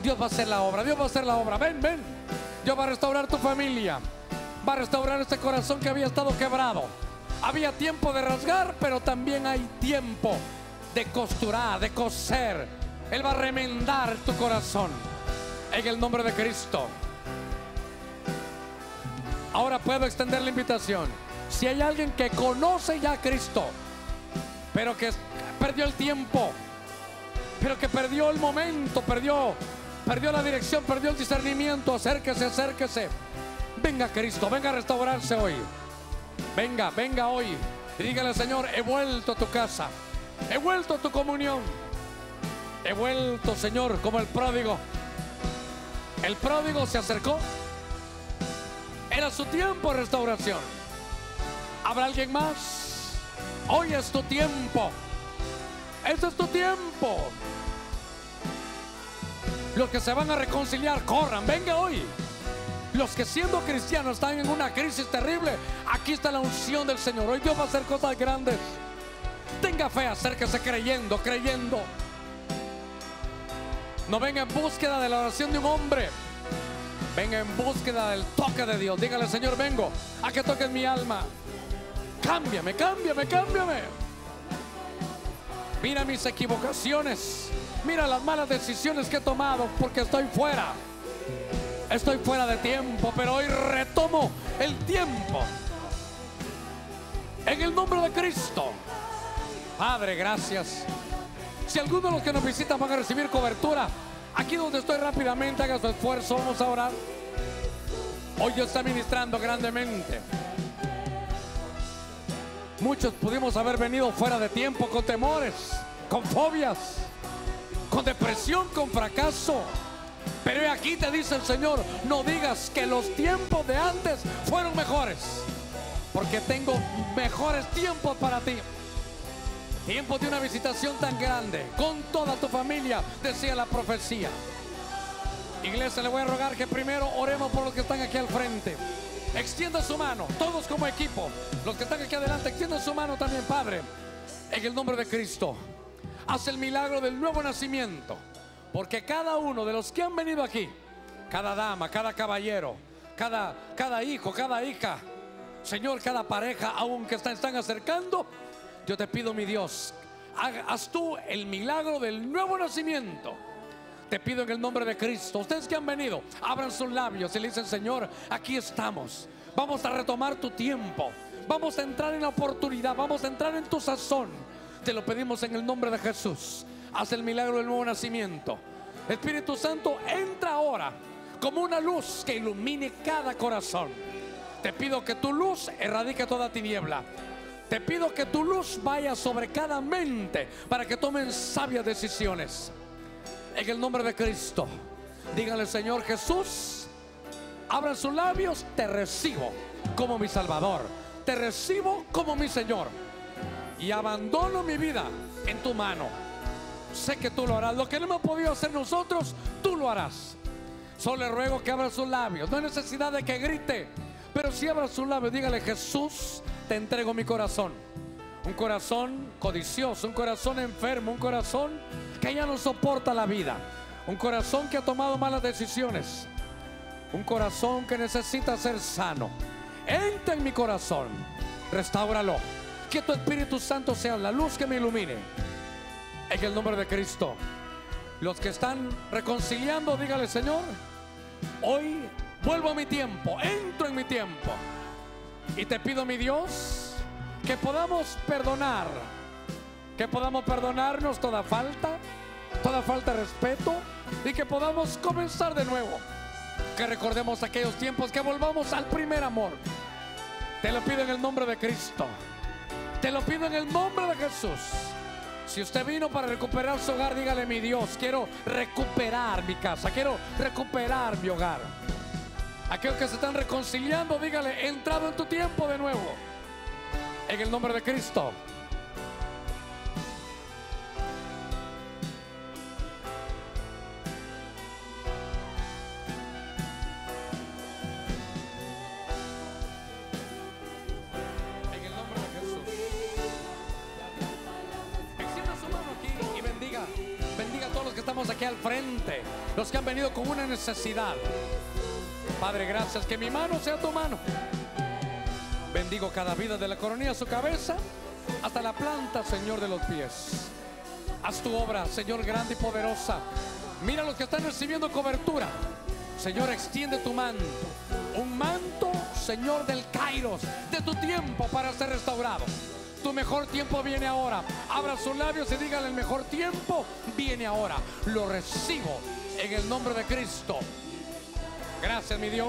Dios va a hacer la obra, Dios va a hacer la obra. Ven, ven. Dios va a restaurar tu familia. Va a restaurar este corazón que había estado quebrado había tiempo de rasgar, pero también hay tiempo de costurar, de coser. Él va a remendar tu corazón en el nombre de Cristo. Ahora puedo extender la invitación. Si hay alguien que conoce ya a Cristo, pero que perdió el tiempo, pero que perdió el momento, perdió, perdió la dirección, perdió el discernimiento, acérquese, acérquese. Venga Cristo, venga a restaurarse hoy. Venga, venga hoy. dígale, Señor, he vuelto a tu casa. He vuelto a tu comunión. He vuelto, Señor, como el pródigo. El pródigo se acercó. Era su tiempo de restauración. ¿Habrá alguien más? Hoy es tu tiempo. Este es tu tiempo. Los que se van a reconciliar, corran, venga hoy. Los que siendo cristianos están en una crisis terrible, aquí está la unción del Señor. Hoy Dios va a hacer cosas grandes. Tenga fe, acérquese creyendo, creyendo. No venga en búsqueda de la oración de un hombre. Venga en búsqueda del toque de Dios. Dígale, Señor, vengo a que toques mi alma. Cámbiame, cámbiame, cámbiame. Mira mis equivocaciones. Mira las malas decisiones que he tomado porque estoy fuera. Estoy fuera de tiempo, pero hoy retomo el tiempo. En el nombre de Cristo. Padre, gracias. Si alguno de los que nos visitan van a recibir cobertura, aquí donde estoy rápidamente, haga su esfuerzo, vamos a orar. Hoy yo está ministrando grandemente. Muchos pudimos haber venido fuera de tiempo, con temores, con fobias, con depresión, con fracaso. Pero aquí te dice el Señor, no digas que los tiempos de antes fueron mejores, porque tengo mejores tiempos para ti. Tiempos de una visitación tan grande, con toda tu familia, decía la profecía. Iglesia, le voy a rogar que primero oremos por los que están aquí al frente. Extienda su mano, todos como equipo. Los que están aquí adelante, extienda su mano también, Padre. En el nombre de Cristo, haz el milagro del nuevo nacimiento. Porque cada uno de los que han venido aquí, cada dama, cada caballero, cada, cada hijo, cada hija, Señor, cada pareja, aunque están, están acercando, yo te pido, mi Dios, haz tú el milagro del nuevo nacimiento. Te pido en el nombre de Cristo, ustedes que han venido, abran sus labios y le dicen, Señor, aquí estamos. Vamos a retomar tu tiempo. Vamos a entrar en la oportunidad. Vamos a entrar en tu sazón. Te lo pedimos en el nombre de Jesús. Haz el milagro del nuevo nacimiento. Espíritu Santo, entra ahora como una luz que ilumine cada corazón. Te pido que tu luz erradique toda tiniebla. Te pido que tu luz vaya sobre cada mente para que tomen sabias decisiones. En el nombre de Cristo, díganle Señor Jesús, abran sus labios, te recibo como mi Salvador, te recibo como mi Señor y abandono mi vida en tu mano sé que tú lo harás. Lo que no hemos podido hacer nosotros, tú lo harás. Solo le ruego que abra sus labios. No hay necesidad de que grite, pero si abra sus labios, dígale, Jesús, te entrego mi corazón. Un corazón codicioso, un corazón enfermo, un corazón que ya no soporta la vida. Un corazón que ha tomado malas decisiones. Un corazón que necesita ser sano. Entra en mi corazón. Restáuralo. Que tu Espíritu Santo sea la luz que me ilumine en el nombre de Cristo. Los que están reconciliando, dígale, Señor, hoy vuelvo a mi tiempo, entro en mi tiempo. Y te pido, mi Dios, que podamos perdonar, que podamos perdonarnos toda falta, toda falta de respeto y que podamos comenzar de nuevo. Que recordemos aquellos tiempos, que volvamos al primer amor. Te lo pido en el nombre de Cristo. Te lo pido en el nombre de Jesús. Si usted vino para recuperar su hogar, dígale, mi Dios, quiero recuperar mi casa, quiero recuperar mi hogar. Aquellos que se están reconciliando, dígale, entrado en tu tiempo de nuevo. En el nombre de Cristo. al frente, los que han venido con una necesidad. Padre, gracias, que mi mano sea tu mano. Bendigo cada vida de la coronilla, su cabeza, hasta la planta, Señor, de los pies. Haz tu obra, Señor, grande y poderosa. Mira los que están recibiendo cobertura. Señor, extiende tu manto. Un manto, Señor, del Kairos, de tu tiempo para ser restaurado. Tu mejor tiempo viene ahora. Abra sus labios y diga el mejor tiempo viene ahora. Lo recibo en el nombre de Cristo. Gracias, mi Dios.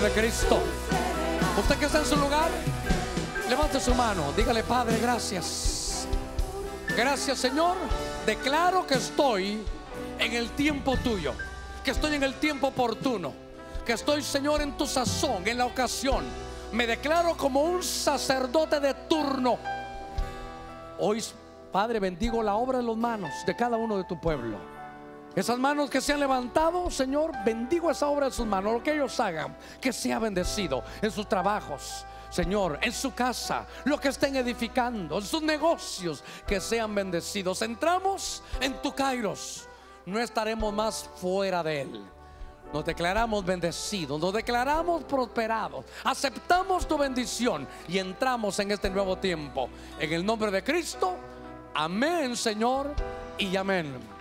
de Cristo. Usted que está en su lugar, levante su mano. Dígale, Padre, gracias. Gracias, Señor. Declaro que estoy en el tiempo tuyo. Que estoy en el tiempo oportuno. Que estoy, Señor, en tu sazón, en la ocasión. Me declaro como un sacerdote de turno. Hoy, Padre, bendigo la obra de los manos de cada uno de tu pueblo. Esas manos que se han levantado, Señor, bendigo esa obra de sus manos, lo que ellos hagan, que sea bendecido en sus trabajos, Señor, en su casa, lo que estén edificando, en sus negocios, que sean bendecidos. Entramos en tu Kairos, no estaremos más fuera de él. Nos declaramos bendecidos, nos declaramos prosperados, aceptamos tu bendición y entramos en este nuevo tiempo. En el nombre de Cristo, amén, Señor, y amén.